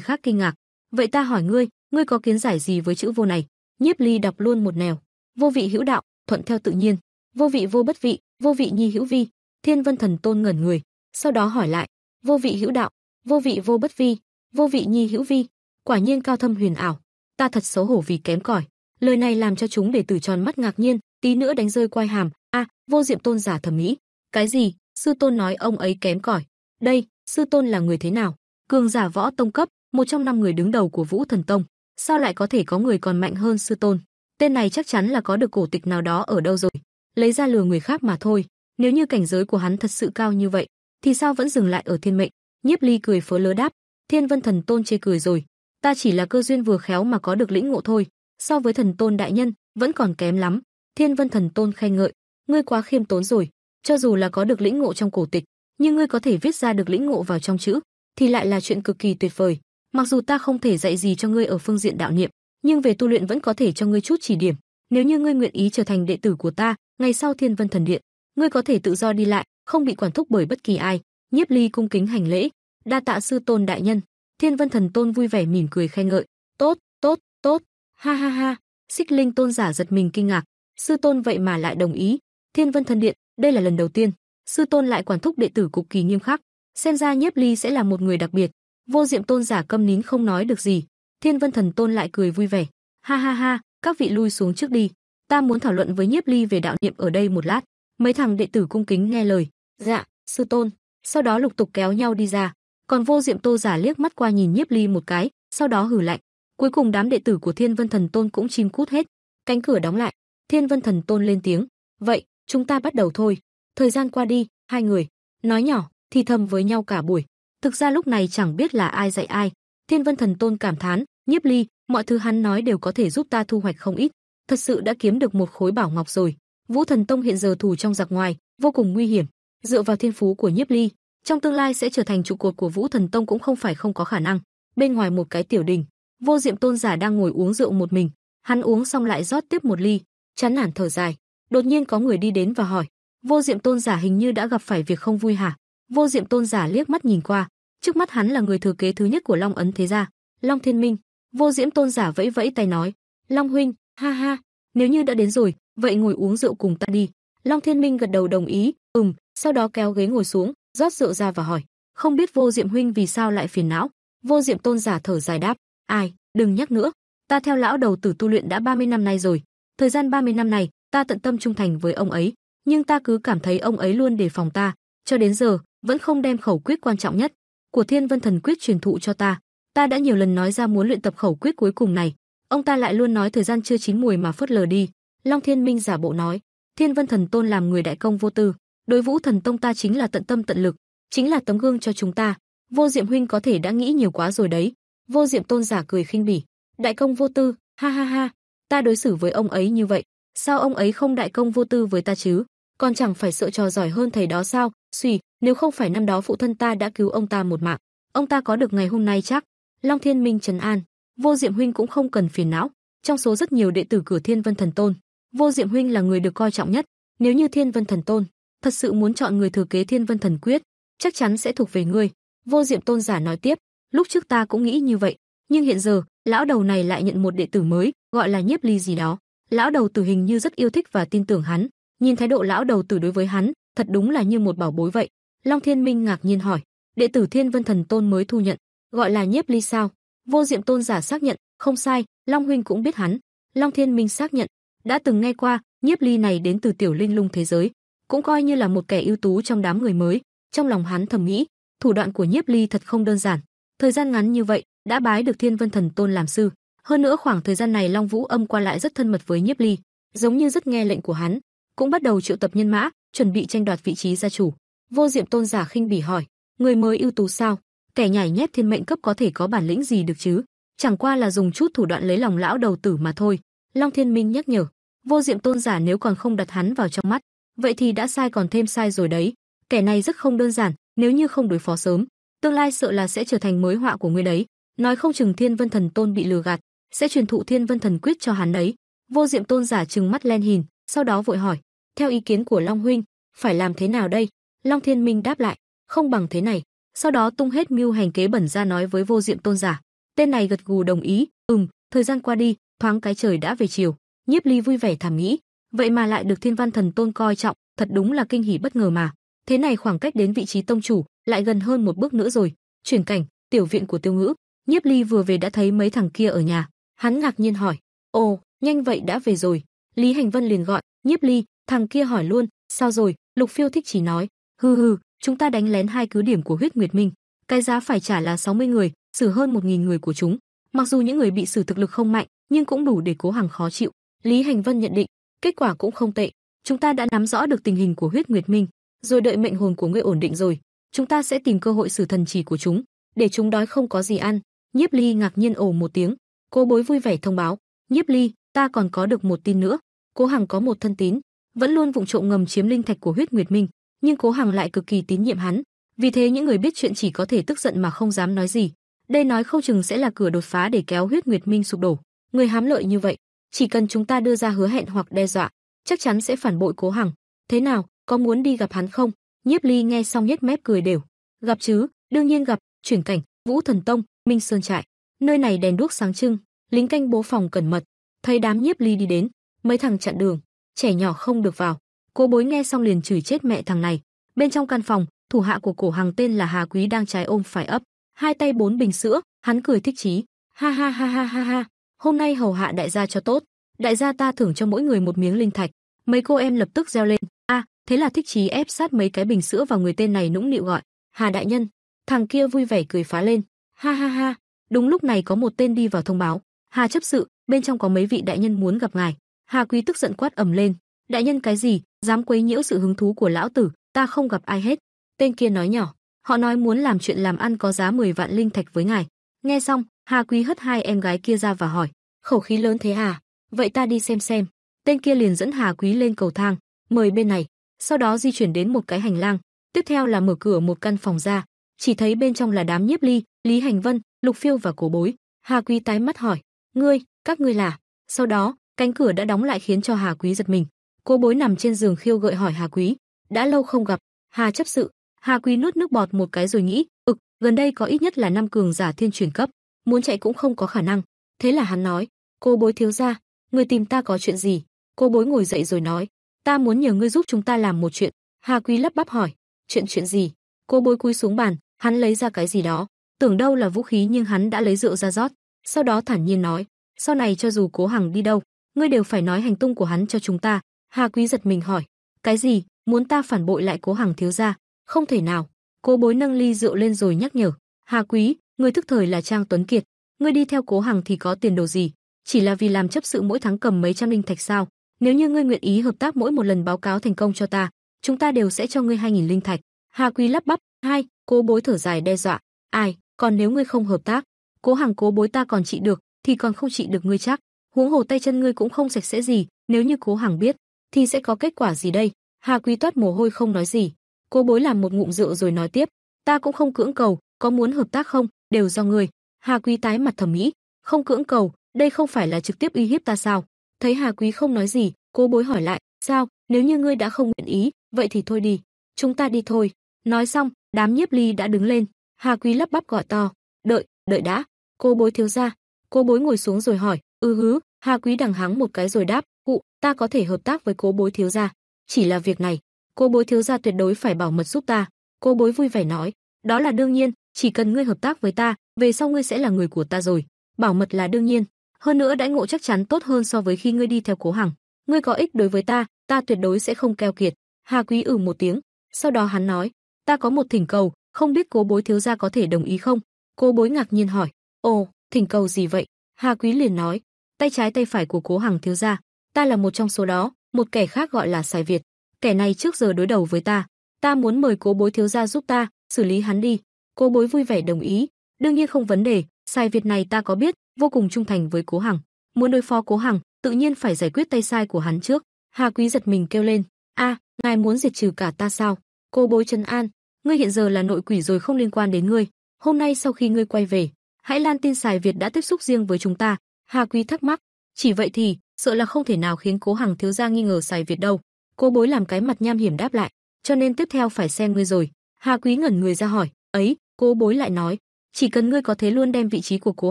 khác kinh ngạc. Vậy ta hỏi ngươi, ngươi có kiến giải gì với chữ vô này? Nhiếp Ly đọc luôn một nẻo, vô vị hữu đạo, thuận theo tự nhiên, vô vị vô bất vị, vô vị nhi hữu vi. Thiên Vân Thần Tôn ngẩn người, sau đó hỏi lại, vô vị hữu đạo, vô vị vô bất vi, vô vị nhi hữu vi, quả nhiên cao thâm huyền ảo, ta thật xấu hổ vì kém cỏi. Lời này làm cho chúng đệ tử tròn mắt ngạc nhiên, tí nữa đánh rơi quai hàm, a, vô diệm tôn giả thẩm mỹ. Cái gì? Sư tôn nói ông ấy kém cỏi. Đây, sư tôn là người thế nào? Cường giả võ tông cấp, một trong năm người đứng đầu của Vũ Thần Tông, sao lại có thể có người còn mạnh hơn sư tôn? Tên này chắc chắn là có được cổ tịch nào đó ở đâu rồi, lấy ra lừa người khác mà thôi. Nếu như cảnh giới của hắn thật sự cao như vậy, thì sao vẫn dừng lại ở thiên mệnh? Nhiếp Ly cười phớ lớ đáp, Thiên Vân Thần Tôn chê cười rồi, ta chỉ là cơ duyên vừa khéo mà có được lĩnh ngộ thôi, so với thần tôn đại nhân, vẫn còn kém lắm." Thiên Vân thần tôn khen ngợi, "Ngươi quá khiêm tốn rồi, cho dù là có được lĩnh ngộ trong cổ tịch, nhưng ngươi có thể viết ra được lĩnh ngộ vào trong chữ, thì lại là chuyện cực kỳ tuyệt vời. Mặc dù ta không thể dạy gì cho ngươi ở phương diện đạo niệm, nhưng về tu luyện vẫn có thể cho ngươi chút chỉ điểm. Nếu như ngươi nguyện ý trở thành đệ tử của ta, ngày sau Thiên Vân Thần Điện, ngươi có thể tự do đi lại, không bị quản thúc bởi bất kỳ ai." Nhiếp Ly cung kính hành lễ, "Đa tạ sư tôn đại nhân." Thiên Vân Thần Tôn vui vẻ mỉm cười khen ngợi, "Tốt, tốt, tốt, ha ha ha." Xích Linh Tôn giả giật mình kinh ngạc, sư tôn vậy mà lại đồng ý. Thiên Vân Thần Điện, đây là lần đầu tiên, sư tôn lại quản thúc đệ tử cực kỳ nghiêm khắc, xem ra Nhiếp Ly sẽ là một người đặc biệt. Vô Diệm Tôn giả câm nín không nói được gì, Thiên Vân Thần Tôn lại cười vui vẻ, "Ha ha ha, các vị lui xuống trước đi, ta muốn thảo luận với Nhiếp Ly về đạo niệm ở đây một lát." Mấy thằng đệ tử cung kính nghe lời, "Dạ, sư tôn." Sau đó lục tục kéo nhau đi ra. Còn Vô Diệm Tô giả liếc mắt qua nhìn Nhiếp Ly một cái, sau đó hừ lạnh. Cuối cùng đám đệ tử của Thiên Vân Thần Tôn cũng chim cút hết, cánh cửa đóng lại. Thiên Vân Thần Tôn lên tiếng, "Vậy, chúng ta bắt đầu thôi." Thời gian qua đi, hai người nói nhỏ, thì thầm với nhau cả buổi. Thực ra lúc này chẳng biết là ai dạy ai. Thiên Vân Thần Tôn cảm thán, "Nhiếp Ly, mọi thứ hắn nói đều có thể giúp ta thu hoạch không ít, thật sự đã kiếm được một khối bảo ngọc rồi." Vũ Thần Tông hiện giờ thủ trong giặc ngoài, vô cùng nguy hiểm. Dựa vào thiên phú của Nhiếp Ly, trong tương lai sẽ trở thành trụ cột của Vũ Thần Tông cũng không phải không có khả năng. Bên ngoài một cái tiểu đình, Vô Diệm Tôn giả đang ngồi uống rượu một mình, hắn uống xong lại rót tiếp một ly, chán nản thở dài. Đột nhiên có người đi đến và hỏi, Vô Diệm Tôn giả hình như đã gặp phải việc không vui hả? Vô Diệm Tôn giả liếc mắt nhìn qua, trước mắt hắn là người thừa kế thứ nhất của Long ấn thế gia, Long Thiên Minh. Vô diệm Tôn giả vẫy vẫy tay nói, "Long huynh, ha ha, nếu như đã đến rồi, vậy ngồi uống rượu cùng ta đi." Long Thiên Minh gật đầu đồng ý, "Ừm." Sau đó kéo ghế ngồi xuống, rót rượu ra và hỏi, không biết Vô Diệm huynh vì sao lại phiền não. Vô Diệm tôn giả thở dài đáp, ai, đừng nhắc nữa, ta theo lão đầu tử tu luyện đã 30 năm nay rồi, thời gian 30 năm này, ta tận tâm trung thành với ông ấy, nhưng ta cứ cảm thấy ông ấy luôn đề phòng ta, cho đến giờ vẫn không đem khẩu quyết quan trọng nhất của Thiên Vân Thần Quyết truyền thụ cho ta. Ta đã nhiều lần nói ra muốn luyện tập khẩu quyết cuối cùng này, ông ta lại luôn nói thời gian chưa chín mùi mà phớt lờ đi. Long Thiên Minh giả bộ nói, Thiên Vân Thần Tôn làm người đại công vô tư, đối Vũ Thần Tông ta chính là tận tâm tận lực, chính là tấm gương cho chúng ta. Vô Diệm huynh có thể đã nghĩ nhiều quá rồi đấy." Vô Diệm tôn giả cười khinh bỉ, "Đại công vô tư, ha ha ha, ta đối xử với ông ấy như vậy, sao ông ấy không đại công vô tư với ta chứ? Còn chẳng phải sợ trò giỏi hơn thầy đó sao? Suy, nếu không phải năm đó phụ thân ta đã cứu ông ta một mạng, ông ta có được ngày hôm nay chắc." Long Thiên Minh trấn an, Vô Diệm huynh cũng không cần phiền não, trong số rất nhiều đệ tử cửa Thiên Vân Thần Tôn, Vô Diệm huynh là người được coi trọng nhất, nếu như Thiên Vân Thần Tôn thật sự muốn chọn người thừa kế Thiên Vân Thần Quyết, chắc chắn sẽ thuộc về ngươi." Vô Diệm Tôn giả nói tiếp, "Lúc trước ta cũng nghĩ như vậy, nhưng hiện giờ, lão đầu này lại nhận một đệ tử mới, gọi là Nhiếp Ly gì đó. Lão đầu tử hình như rất yêu thích và tin tưởng hắn, nhìn thái độ lão đầu tử đối với hắn, thật đúng là như một bảo bối vậy." Long Thiên Minh ngạc nhiên hỏi, "Đệ tử Thiên Vân Thần Tôn mới thu nhận, gọi là Nhiếp Ly sao?" Vô Diệm Tôn giả xác nhận, "Không sai, Long huynh cũng biết hắn." Long Thiên Minh xác nhận, đã từng nghe qua, Nhiếp Ly này đến từ Tiểu Linh Lung thế giới, cũng coi như là một kẻ ưu tú trong đám người mới, trong lòng hắn thầm nghĩ, thủ đoạn của Nhiếp Ly thật không đơn giản. Thời gian ngắn như vậy, đã bái được Thiên Vân Thần Tôn làm sư, hơn nữa khoảng thời gian này Long Vũ Âm qua lại rất thân mật với Nhiếp Ly, giống như rất nghe lệnh của hắn, cũng bắt đầu triệu tập nhân mã, chuẩn bị tranh đoạt vị trí gia chủ. Vô Diệm Tôn giả khinh bỉ hỏi, người mới ưu tú sao? Kẻ nhảy nhép thiên mệnh cấp có thể có bản lĩnh gì được chứ? Chẳng qua là dùng chút thủ đoạn lấy lòng lão đầu tử mà thôi." Long Thiên Minh nhắc nhở. Vô Diệm Tôn giả nếu còn không đặt hắn vào trong mắt, vậy thì đã sai còn thêm sai rồi đấy. Kẻ này rất không đơn giản, nếu như không đối phó sớm, tương lai sợ là sẽ trở thành mối họa của ngươi đấy. Nói không chừng Thiên Vân Thần Tôn bị lừa gạt, sẽ truyền thụ Thiên Vân Thần Quyết cho hắn đấy. Vô Diệm Tôn giả trừng mắt len hìn, sau đó vội hỏi, theo ý kiến của Long huynh, phải làm thế nào đây? Long Thiên Minh đáp lại, không bằng thế này. Sau đó tung hết mưu hành kế bẩn ra nói với Vô Diệm Tôn giả. Tên này gật gù đồng ý, ừm, thời gian qua đi, thoáng cái trời đã về chiều. Nhiếp Ly vui vẻ thầm nghĩ, vậy mà lại được Thiên Văn Thần Tôn coi trọng, thật đúng là kinh hỉ bất ngờ mà. Thế này khoảng cách đến vị trí tông chủ lại gần hơn một bước nữa rồi. Chuyển cảnh, tiểu viện của Tiêu Ngữ, Nhiếp Ly vừa về đã thấy mấy thằng kia ở nhà, hắn ngạc nhiên hỏi: "Ồ, nhanh vậy đã về rồi?" Lý Hành Vân liền gọi: "Nhiếp Ly." Thằng kia hỏi luôn: "Sao rồi?" Lục Phiêu thích chỉ nói: "Hừ hừ, chúng ta đánh lén hai cứ điểm của huyết nguyệt minh cái giá phải trả là 60 người xử hơn 1.000 người của chúng mặc dù những người bị xử thực lực không mạnh nhưng cũng đủ để cố hàng khó chịu lý hành vân nhận định kết quả cũng không tệ, chúng ta đã nắm rõ được tình hình của huyết nguyệt minh, rồi đợi mệnh hồn của ngươi ổn định rồi, chúng ta sẽ tìm cơ hội xử thần chỉ của chúng, để chúng đói không có gì ăn." Nhiếp Ly ngạc nhiên ồ một tiếng, Cố Bối vui vẻ thông báo, "Nhiếp Ly, ta còn có được một tin nữa, Cố Hằng có một thân tín, vẫn luôn vụng trộm ngầm chiếm linh thạch của huyết nguyệt minh, nhưng Cố Hằng lại cực kỳ tín nhiệm hắn, vì thế những người biết chuyện chỉ có thể tức giận mà không dám nói gì." Đây nói không chừng sẽ là cửa đột phá để kéo huyết nguyệt minh sụp đổ. Người hám lợi như vậy, chỉ cần chúng ta đưa ra hứa hẹn hoặc đe dọa, chắc chắn sẽ phản bội Cố Hằng. Thế nào, có muốn đi gặp hắn không? Nhiếp Ly nghe xong nhếch mép cười đều. Gặp chứ, đương nhiên gặp, chuyển cảnh, Vũ Thần Tông, Minh Sơn trại. Nơi này đèn đuốc sáng trưng, lính canh bố phòng cẩn mật. Thấy đám Nhiếp Ly đi đến, mấy thằng chặn đường, trẻ nhỏ không được vào. cố bối nghe xong liền chửi chết mẹ thằng này. Bên trong căn phòng, thủ hạ của Cổ Hằng tên là Hà Quý đang trái ôm phải ấp, hai tay bốn bình sữa, hắn cười thích chí. Ha ha ha ha ha ha, hôm nay hầu hạ đại gia cho tốt, đại gia ta thưởng cho mỗi người một miếng linh thạch." Mấy cô em lập tức reo lên, "A, thế là thích chí ép sát mấy cái bình sữa vào người tên này nũng nịu gọi, "Hà đại nhân." Thằng kia vui vẻ cười phá lên, "Ha ha ha." Đúng lúc này có một tên đi vào thông báo, "Hà chấp sự, bên trong có mấy vị đại nhân muốn gặp ngài." Hà Quý tức giận quát ầm lên, "Đại nhân cái gì, dám quấy nhiễu sự hứng thú của lão tử, ta không gặp ai hết." Tên kia nói nhỏ, "Họ nói muốn làm chuyện làm ăn có giá 10 vạn linh thạch với ngài." Nghe xong, Hà Quý hất hai em gái kia ra và hỏi, khẩu khí lớn thế à? Vậy ta đi xem xem. Tên kia liền dẫn Hà Quý lên cầu thang, mời bên này, sau đó di chuyển đến một cái hành lang, tiếp theo là mở cửa một căn phòng ra, chỉ thấy bên trong là đám nhiếp ly, Lý Hành Vân, Lục Phiêu và Cố Bối. Hà Quý tái mắt hỏi, ngươi, các ngươi là? Sau đó, cánh cửa đã đóng lại khiến cho Hà Quý giật mình. Cố Bối nằm trên giường khiêu gợi hỏi Hà Quý, đã lâu không gặp, Hà chấp sự. Hà Quý nuốt nước bọt một cái rồi nghĩ, ực, gần đây có ít nhất là năm cường giả thiên truyền cấp muốn chạy cũng không có khả năng. Thế là hắn nói, cô bối thiếu gia, người tìm ta có chuyện gì? Cô bối ngồi dậy rồi nói, ta muốn nhờ ngươi giúp chúng ta làm một chuyện. Hà Quý lắp bắp hỏi, chuyện chuyện gì? Cô bối cúi xuống bàn, hắn lấy ra cái gì đó, tưởng đâu là vũ khí nhưng hắn đã lấy rượu ra rót, sau đó thản nhiên nói, sau này cho dù Cố Hằng đi đâu, ngươi đều phải nói hành tung của hắn cho chúng ta. Hà Quý giật mình hỏi, cái gì? Muốn ta phản bội lại Cố Hằng thiếu gia? Không thể nào. cô Bối nâng ly rượu lên rồi nhắc nhở, Hà Quý, ngươi thức thời là Trang Tuấn Kiệt, ngươi đi theo Cố Hằng thì có tiền đồ gì, chỉ là vì làm chấp sự mỗi tháng cầm mấy trăm linh thạch sao? Nếu như ngươi nguyện ý hợp tác mỗi một lần báo cáo thành công cho ta, chúng ta đều sẽ cho ngươi hai nghìn linh thạch." Hà Quý lắp bắp, "Hai." Cố Bối thở dài đe dọa, "Ai, còn nếu ngươi không hợp tác, Cố Hằng Cố Bối ta còn trị được, thì còn không trị được ngươi chắc, huống hồ tay chân ngươi cũng không sạch sẽ gì, nếu như Cố Hằng biết, thì sẽ có kết quả gì đây?" Hà Quý toát mồ hôi không nói gì. Cố Bối làm một ngụm rượu rồi nói tiếp, "Ta cũng không cưỡng cầu, có muốn hợp tác không? đều do ngươi." Hà Quý tái mặt thẩm mỹ, "Không cưỡng cầu, đây không phải là trực tiếp uy hiếp ta sao?" Thấy Hà Quý không nói gì, cô bối hỏi lại, "Sao, nếu như ngươi đã không nguyện ý, vậy thì thôi đi, chúng ta đi thôi." Nói xong, đám nhiếp ly đã đứng lên, Hà Quý lắp bắp gọi to, "Đợi, đợi đã." Cô bối thiếu gia, cô bối ngồi xuống rồi hỏi, ư ừ hứ?" Hà Quý đằng hắng một cái rồi đáp, "Cụ, ta có thể hợp tác với cô bối thiếu gia, chỉ là việc này, cô bối thiếu gia tuyệt đối phải bảo mật giúp ta." Cô bối vui vẻ nói, "Đó là đương nhiên, chỉ cần ngươi hợp tác với ta, về sau ngươi sẽ là người của ta rồi. Bảo mật là đương nhiên, hơn nữa đãi ngộ chắc chắn tốt hơn so với khi ngươi đi theo Cố Hằng. Ngươi có ích đối với ta, ta tuyệt đối sẽ không keo kiệt." Hà Quý ử ừ một tiếng, sau đó hắn nói, "Ta có một thỉnh cầu, không biết Cố Bối thiếu gia có thể đồng ý không?" Cố Bối ngạc nhiên hỏi, "Ồ, thỉnh cầu gì vậy?" Hà Quý liền nói, "Tay trái tay phải của Cố Hằng thiếu gia, ta là một trong số đó, một kẻ khác gọi là Sài Việt, kẻ này trước giờ đối đầu với ta, ta muốn mời Cố Bối thiếu gia giúp ta, xử lý hắn đi." Cô Bối vui vẻ đồng ý, đương nhiên không vấn đề, sai việc này ta có biết, vô cùng trung thành với Cố Hằng. Muốn đối phó Cố Hằng, tự nhiên phải giải quyết tay sai của hắn trước. Hà Quý giật mình kêu lên, "A, ngài muốn diệt trừ cả ta sao?" Cô Bối trấn an, "Ngươi hiện giờ là nội quỷ rồi không liên quan đến ngươi, hôm nay sau khi ngươi quay về, hãy lan tin Sài Việt đã tiếp xúc riêng với chúng ta." Hà Quý thắc mắc, "Chỉ vậy thì, sợ là không thể nào khiến Cố Hằng thiếu gia nghi ngờ Sài Việt đâu." Cô Bối làm cái mặt nham hiểm đáp lại, "Cho nên tiếp theo phải xem ngươi rồi." Hà Quý ngẩn người ra hỏi, "Ấy, Cố Bối lại nói, chỉ cần ngươi có thế luôn đem vị trí của Cố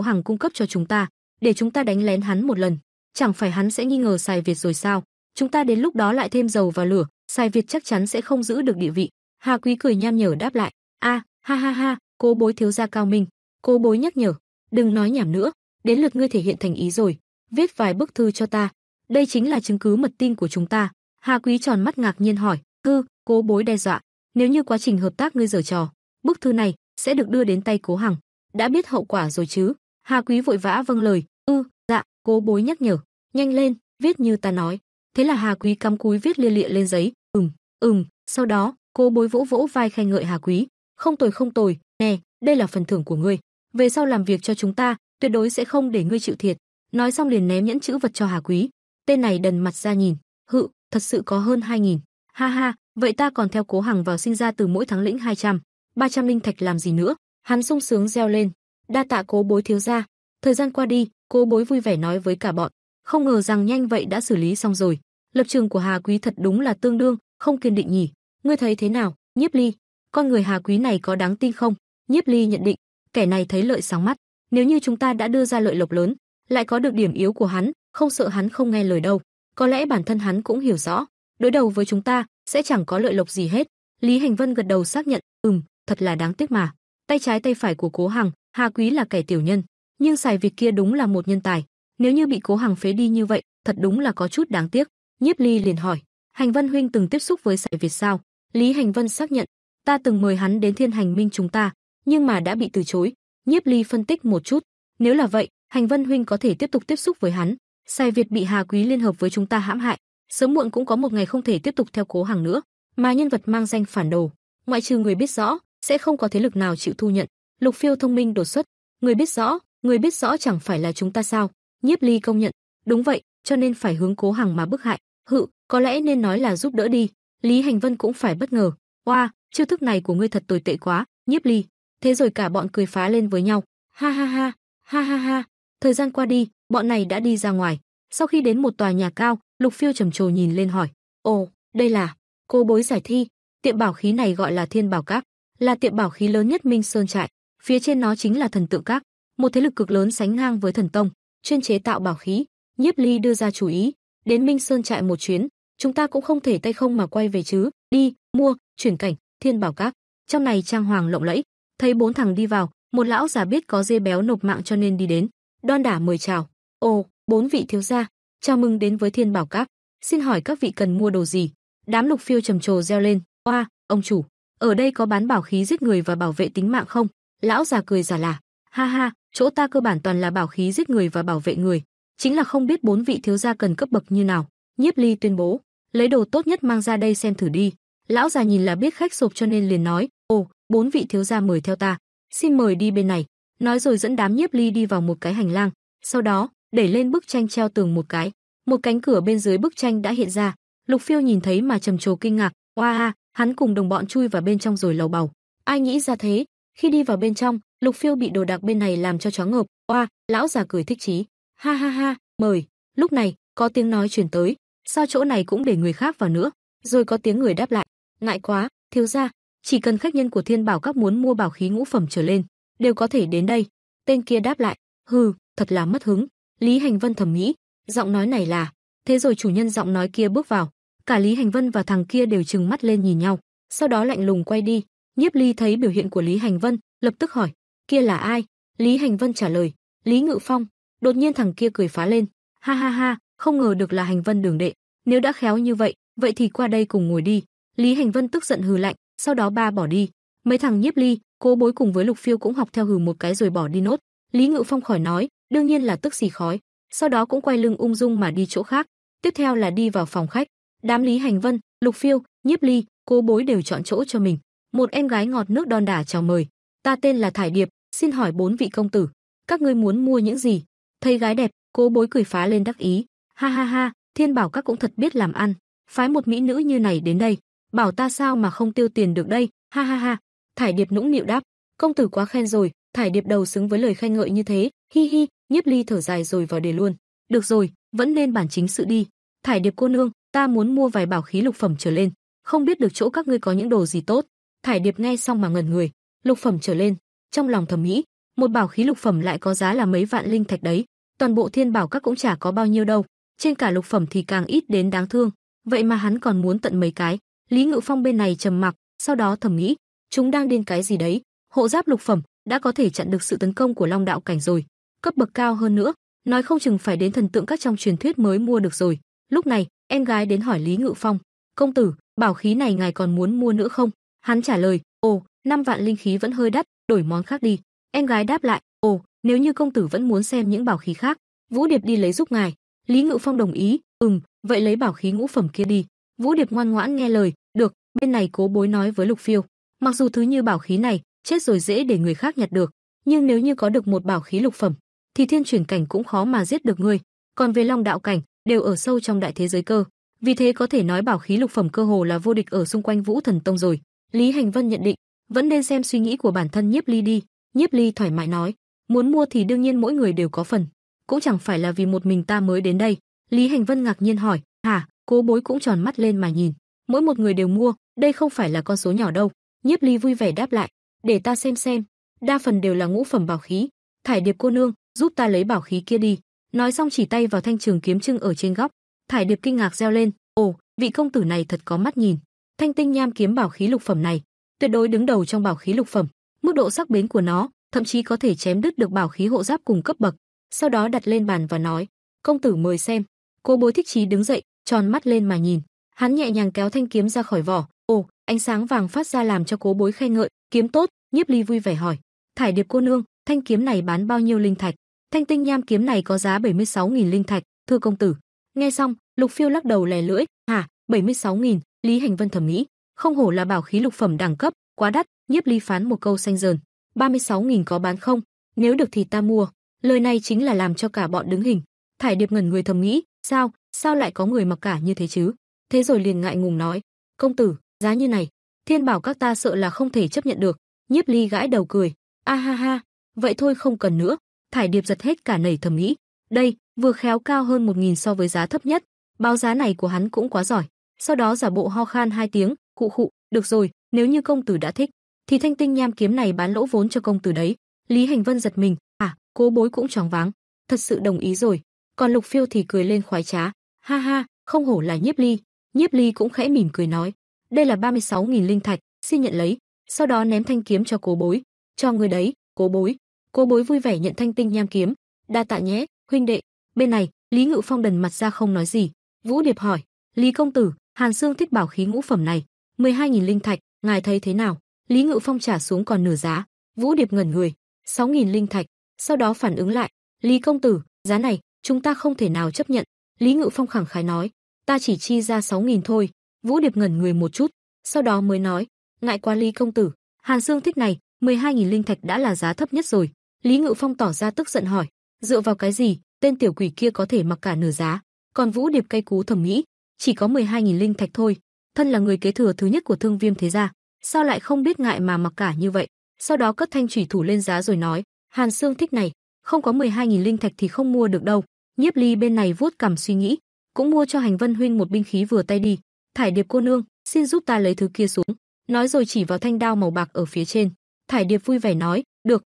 Hằng cung cấp cho chúng ta, để chúng ta đánh lén hắn một lần, chẳng phải hắn sẽ nghi ngờ Sài Việt rồi sao? Chúng ta đến lúc đó lại thêm dầu vào lửa, Sài Việt chắc chắn sẽ không giữ được địa vị. Hà Quý cười nham nhở đáp lại, a, ha ha ha, Cố Bối thiếu gia cao minh. Cố Bối nhắc nhở, đừng nói nhảm nữa, đến lượt ngươi thể hiện thành ý rồi, viết vài bức thư cho ta. Đây chính là chứng cứ mật tin của chúng ta. Hà Quý tròn mắt ngạc nhiên hỏi, cư, cố bối đe dọa, nếu như quá trình hợp tác ngươi dở trò, bức thư này sẽ được đưa đến tay Cố Hằng. Đã biết hậu quả rồi chứ? Hà Quý vội vã vâng lời, "Ư, ừ, dạ." Cố Bối nhắc nhở, "Nhanh lên, viết như ta nói." Thế là Hà Quý cắm cúi viết lia lịa lên giấy, "Ừm, ừm." Sau đó, Cố Bối vỗ vỗ vai khen ngợi Hà Quý, "Không tồi không tồi, nè, đây là phần thưởng của ngươi. Về sau làm việc cho chúng ta, tuyệt đối sẽ không để ngươi chịu thiệt." Nói xong liền ném nhẫn chữ vật cho Hà Quý. Tên này đần mặt ra nhìn, "Hự, thật sự có hơn hai nghìn. Ha ha, vậy ta còn theo Cố Hằng vào sinh ra từ mỗi tháng lĩnh hai trăm. 300 linh thạch làm gì nữa? Hắn sung sướng reo lên, đa tạ cố bối thiếu gia. Thời gian qua đi, cố bối vui vẻ nói với cả bọn, không ngờ rằng nhanh vậy đã xử lý xong rồi. Lập trường của Hà Quý thật đúng là tương đương, không kiên định nhỉ. Ngươi thấy thế nào, Nhiếp Ly? Con người Hà Quý này có đáng tin không? Nhiếp Ly nhận định, kẻ này thấy lợi sáng mắt, nếu như chúng ta đã đưa ra lợi lộc lớn, lại có được điểm yếu của hắn, không sợ hắn không nghe lời đâu. Có lẽ bản thân hắn cũng hiểu rõ, đối đầu với chúng ta sẽ chẳng có lợi lộc gì hết. Lý Hành Vân gật đầu xác nhận, "Ừm, thật là đáng tiếc mà. Tay trái tay phải của Cố Hằng, Hà Quý là kẻ tiểu nhân, nhưng xài việc kia đúng là một nhân tài, nếu như bị Cố Hằng phế đi như vậy, thật đúng là có chút đáng tiếc. Nhiếp Ly liền hỏi, Hành Vân huynh từng tiếp xúc với xài Việt sao? Lý Hành Vân xác nhận, ta từng mời hắn đến Thiên Hành Minh chúng ta, nhưng mà đã bị từ chối. Nhiếp Ly phân tích một chút, nếu là vậy, Hành Vân huynh có thể tiếp tục tiếp xúc với hắn. Sai Việt bị Hà Quý liên hợp với chúng ta hãm hại, sớm muộn cũng có một ngày không thể tiếp tục theo Cố Hằng nữa, mà nhân vật mang danh phản đồ, ngoại trừ người biết rõ, sẽ không có thế lực nào chịu thu nhận. Lục Phiêu thông minh đột xuất, người biết rõ, người biết rõ chẳng phải là chúng ta sao? Nhiếp Ly công nhận, đúng vậy, cho nên phải hướng Cố Hằng mà bức hại. Hự, có lẽ nên nói là giúp đỡ đi. Lý Hành Vân cũng phải bất ngờ. Oa, chiêu thức này của ngươi thật tồi tệ quá, Nhiếp Ly. Thế rồi cả bọn cười phá lên với nhau. Ha ha ha, ha ha ha. Thời gian qua đi, bọn này đã đi ra ngoài. Sau khi đến một tòa nhà cao, Lục Phiêu trầm trồ nhìn lên hỏi: "Ồ, đây là cô bối giải thi, tiệm bảo khí này gọi là Thiên Bảo Các, là tiệm bảo khí lớn nhất Minh Sơn trại, phía trên nó chính là Thần Tượng Các, một thế lực cực lớn sánh ngang với Thần Tông, chuyên chế tạo bảo khí. Nhiếp Ly đưa ra chú ý, đến Minh Sơn trại một chuyến, chúng ta cũng không thể tay không mà quay về chứ, đi, mua, chuyển cảnh, Thiên Bảo Các. Trong này trang hoàng lộng lẫy, thấy bốn thằng đi vào, một lão già biết có dê béo nộp mạng cho nên đi đến, đoan đả mời chào. "Ồ, bốn vị thiếu gia, chào mừng đến với Thiên Bảo Các, xin hỏi các vị cần mua đồ gì?" Đám Lục Phiêu trầm trồ reo lên, "Oa, ông chủ, ở đây có bán bảo khí giết người và bảo vệ tính mạng không? Lão già cười giả lả, ha ha, chỗ ta cơ bản toàn là bảo khí giết người và bảo vệ người, chính là không biết bốn vị thiếu gia cần cấp bậc như nào. Nhiếp Ly tuyên bố, lấy đồ tốt nhất mang ra đây xem thử đi. Lão già nhìn là biết khách sộp cho nên liền nói, ồ, bốn vị thiếu gia mời theo ta, xin mời đi bên này. Nói rồi dẫn đám Nhiếp Ly đi vào một cái hành lang, sau đó đẩy lên bức tranh treo tường một cái, một cánh cửa bên dưới bức tranh đã hiện ra. Lục Phiêu nhìn thấy mà trầm trồ kinh ngạc, oa, wow, hắn cùng đồng bọn chui vào bên trong rồi lầu bầu. Ai nghĩ ra thế, khi đi vào bên trong, Lục Phiêu bị đồ đạc bên này làm cho choáng ngợp, oa, lão già cười thích chí. Ha ha ha, mời. Lúc này, có tiếng nói truyền tới, sao chỗ này cũng để người khác vào nữa? Rồi có tiếng người đáp lại, ngại quá, thiếu gia, chỉ cần khách nhân của Thiên Bảo các muốn mua bảo khí ngũ phẩm trở lên, đều có thể đến đây. Tên kia đáp lại, hừ, thật là mất hứng. Lý Hành Vân thầm nghĩ, giọng nói này là, thế rồi chủ nhân giọng nói kia bước vào, Cả Lý Hành Vân và thằng kia đều trừng mắt lên nhìn nhau, sau đó lạnh lùng quay đi. Nhiếp Ly thấy biểu hiện của Lý Hành Vân, lập tức hỏi, kia là ai? Lý Hành Vân trả lời, Lý Ngự Phong. Đột nhiên thằng kia cười phá lên, ha ha ha, không ngờ được là Hành Vân đường đệ, nếu đã khéo như vậy, vậy thì qua đây cùng ngồi đi. Lý Hành Vân tức giận hừ lạnh, sau đó ba bỏ đi. Mấy thằng Nhiếp Ly, Cố Bối cùng với Lục Phiêu cũng học theo hừ một cái rồi bỏ đi nốt. Lý Ngự Phong khỏi nói, đương nhiên là tức xì khói, sau đó cũng quay lưng ung dung mà đi chỗ khác. Tiếp theo là đi vào phòng khách, Đám Lý Hành Vân, Lục Phiêu, Nhiếp Ly, Cố Bối đều chọn chỗ cho mình. Một em gái ngọt nước đon đả chào mời, "Ta tên là Thải Điệp, xin hỏi bốn vị công tử, các ngươi muốn mua những gì?" Thấy gái đẹp, Cố Bối cười phá lên đắc ý, "Ha ha ha, Thiên Bảo các cũng thật biết làm ăn, phái một mỹ nữ như này đến đây, bảo ta sao mà không tiêu tiền được đây, ha ha ha." Thải Điệp nũng nịu đáp, "Công tử quá khen rồi, Thải Điệp đầu xứng với lời khen ngợi như thế, hi hi, Nhiếp Ly thở dài rồi vào đề luôn. Được rồi, vẫn nên bản chính sự đi. Thải Điệp cô nương, ta muốn mua vài bảo khí lục phẩm trở lên, không biết được chỗ các ngươi có những đồ gì tốt." Thải Điệp nghe xong mà ngẩn người, lục phẩm trở lên, trong lòng thầm nghĩ, một bảo khí lục phẩm lại có giá là mấy vạn linh thạch đấy, toàn bộ thiên bảo các cũng chả có bao nhiêu đâu, trên cả lục phẩm thì càng ít đến đáng thương, vậy mà hắn còn muốn tận mấy cái. Lý Ngự Phong bên này trầm mặc, sau đó thầm nghĩ, chúng đang điên cái gì đấy, hộ giáp lục phẩm đã có thể chặn được sự tấn công của Long đạo cảnh rồi, cấp bậc cao hơn nữa, nói không chừng phải đến thần tượng các trong truyền thuyết mới mua được rồi. Lúc này, em gái đến hỏi Lý Ngự Phong, "Công tử, bảo khí này ngài còn muốn mua nữa không?" Hắn trả lời, "Ồ, năm vạn linh khí vẫn hơi đắt, đổi món khác đi." Em gái đáp lại, "Ồ, nếu như công tử vẫn muốn xem những bảo khí khác, Vũ Điệp đi lấy giúp ngài." Lý Ngự Phong đồng ý, "Ừm, vậy lấy bảo khí ngũ phẩm kia đi." Vũ Điệp ngoan ngoãn nghe lời, "Được." Bên này Cố Bối nói với Lục Phiêu, "Mặc dù thứ như bảo khí này, chết rồi dễ để người khác nhặt được, nhưng nếu như có được một bảo khí lục phẩm, thì thiên chuyển cảnh cũng khó mà giết được ngươi, còn về Long đạo cảnh, đều ở sâu trong đại thế giới cơ, vì thế có thể nói bảo khí lục phẩm cơ hồ là vô địch ở xung quanh Vũ Thần Tông rồi. Lý Hành Vân nhận định, vẫn nên xem suy nghĩ của bản thân Nhiếp Ly đi, Nhiếp Ly thoải mái nói, muốn mua thì đương nhiên mỗi người đều có phần, cũng chẳng phải là vì một mình ta mới đến đây. Lý Hành Vân ngạc nhiên hỏi, "Hả?" Cố Bối cũng tròn mắt lên mà nhìn, mỗi một người đều mua, đây không phải là con số nhỏ đâu. Nhiếp Ly vui vẻ đáp lại, "Để ta xem xem, đa phần đều là ngũ phẩm bảo khí, thải điệp cô nương, giúp ta lấy bảo khí kia đi." Nói xong chỉ tay vào thanh trường kiếm trưng ở trên góc, Thải Điệp kinh ngạc reo lên, "Ồ, vị công tử này thật có mắt nhìn. Thanh tinh nham kiếm bảo khí lục phẩm này, tuyệt đối đứng đầu trong bảo khí lục phẩm, mức độ sắc bén của nó thậm chí có thể chém đứt được bảo khí hộ giáp cùng cấp bậc." Sau đó đặt lên bàn và nói, "Công tử mời xem." Cố Bối Thích Chí đứng dậy, tròn mắt lên mà nhìn, hắn nhẹ nhàng kéo thanh kiếm ra khỏi vỏ, "Ồ, ánh sáng vàng phát ra làm cho Cố Bối khen ngợi, kiếm tốt." Nhiếp Ly vui vẻ hỏi, "Thải Điệp cô nương, thanh kiếm này bán bao nhiêu linh thạch?" Thanh tinh nham kiếm này có giá 76.000 linh thạch, thưa công tử. Nghe xong, Lục Phiêu lắc đầu lè lưỡi, "Hả, 76.000?" Lý Hành Vân thầm nghĩ, không hổ là bảo khí lục phẩm đẳng cấp, quá đắt, Nhiếp Ly phán một câu xanh dờn, "36.000 có bán không? Nếu được thì ta mua." Lời này chính là làm cho cả bọn đứng hình. Thải Điệp ngẩn người thầm nghĩ, "Sao, sao lại có người mặc cả như thế chứ?" Thế rồi liền ngại ngùng nói, "Công tử, giá như này, Thiên Bảo các ta sợ là không thể chấp nhận được." Nhiếp Ly gãi đầu cười, "A ha ha, vậy thôi không cần nữa, Thải Điệp giật hết cả nảy thầm nghĩ, đây, vừa khéo cao hơn một nghìn so với giá thấp nhất, báo giá này của hắn cũng quá giỏi. Sau đó giả bộ ho khan hai tiếng, cụ khụ, được rồi, nếu như công tử đã thích, thì thanh tinh nham kiếm này bán lỗ vốn cho công tử đấy. Lý Hành Vân giật mình, à, cố bối cũng choáng váng, thật sự đồng ý rồi. Còn Lục Phiêu thì cười lên khoái trá, ha ha, không hổ là Nhiếp Ly. Nhiếp Ly cũng khẽ mỉm cười nói, đây là 36.000 linh thạch, xin nhận lấy, sau đó ném thanh kiếm cho cố bối, cho người đấy, cố bối, Cố Bối vui vẻ nhận thanh tinh nham kiếm, "Đa tạ nhé, huynh đệ." Bên này, Lý Ngự Phong đần mặt ra không nói gì. Vũ Điệp hỏi, "Lý công tử, Hàn Xương thích bảo khí ngũ phẩm này, 12000 linh thạch, ngài thấy thế nào?" Lý Ngự Phong trả xuống còn nửa giá. Vũ Điệp ngẩn người, "6000 linh thạch." Sau đó phản ứng lại, "Lý công tử, giá này chúng ta không thể nào chấp nhận." Lý Ngự Phong khẳng khái nói, "Ta chỉ chi ra 6000 thôi." Vũ Điệp ngẩn người một chút, sau đó mới nói, "Ngại quá Lý công tử, Hàn Xương thích này, 12000 linh thạch đã là giá thấp nhất rồi, Lý Ngự Phong tỏ ra tức giận hỏi, dựa vào cái gì, tên tiểu quỷ kia có thể mặc cả nửa giá? Còn Vũ Điệp cay cú thầm nghĩ, chỉ có 12000 linh thạch thôi, thân là người kế thừa thứ nhất của Thương Viêm thế gia, sao lại không biết ngại mà mặc cả như vậy? Sau đó cất thanh chủy thủ lên giá rồi nói, Hàn Sương thích này, không có 12000 linh thạch thì không mua được đâu. Nhiếp Ly bên này vuốt cằm suy nghĩ, cũng mua cho Hành Vân huynh một binh khí vừa tay đi, Thải Điệp cô nương, xin giúp ta lấy thứ kia xuống. Nói rồi chỉ vào thanh đao màu bạc ở phía trên, Thải Điệp vui vẻ nói,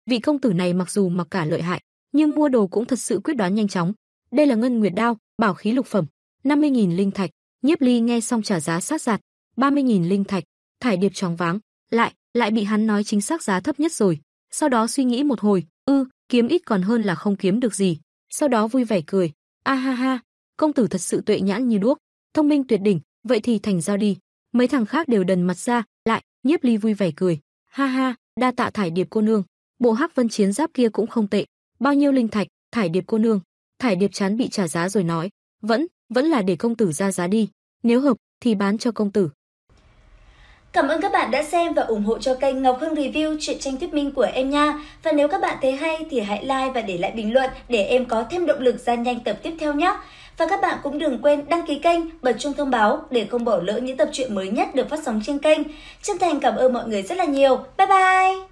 Vị công tử này mặc dù mặc cả lợi hại, nhưng mua đồ cũng thật sự quyết đoán nhanh chóng. Đây là ngân nguyệt đao, bảo khí lục phẩm, 50.000 linh thạch. Nhiếp Ly nghe xong trả giá sát giạt, 30.000 linh thạch, thải điệp choáng váng, lại, lại bị hắn nói chính xác giá thấp nhất rồi. Sau đó suy nghĩ một hồi, ư, kiếm ít còn hơn là không kiếm được gì. Sau đó vui vẻ cười, a ha ha, công tử thật sự tuệ nhãn như đuốc, thông minh tuyệt đỉnh, vậy thì thành giao đi. Mấy thằng khác đều đần mặt ra, lại, Nhiếp Ly vui vẻ cười, ha ha, đa tạ thải điệp cô nương. Bộ hắc vân chiến giáp kia cũng không tệ, bao nhiêu linh thạch, thải điệp cô nương. Thải điệp chán bị trả giá rồi nói, vẫn, vẫn là để công tử ra giá đi, nếu hợp thì bán cho công tử. Cảm ơn các bạn đã xem và ủng hộ cho kênh Ngọc Hưng Review truyện tranh thuyết minh của em nha. Và nếu các bạn thấy hay thì hãy like và để lại bình luận để em có thêm động lực ra nhanh tập tiếp theo nhé. Và các bạn cũng đừng quên đăng ký kênh, bật chuông thông báo để không bỏ lỡ những tập truyện mới nhất được phát sóng trên kênh. Chân thành cảm ơn mọi người rất là nhiều. Bye bye!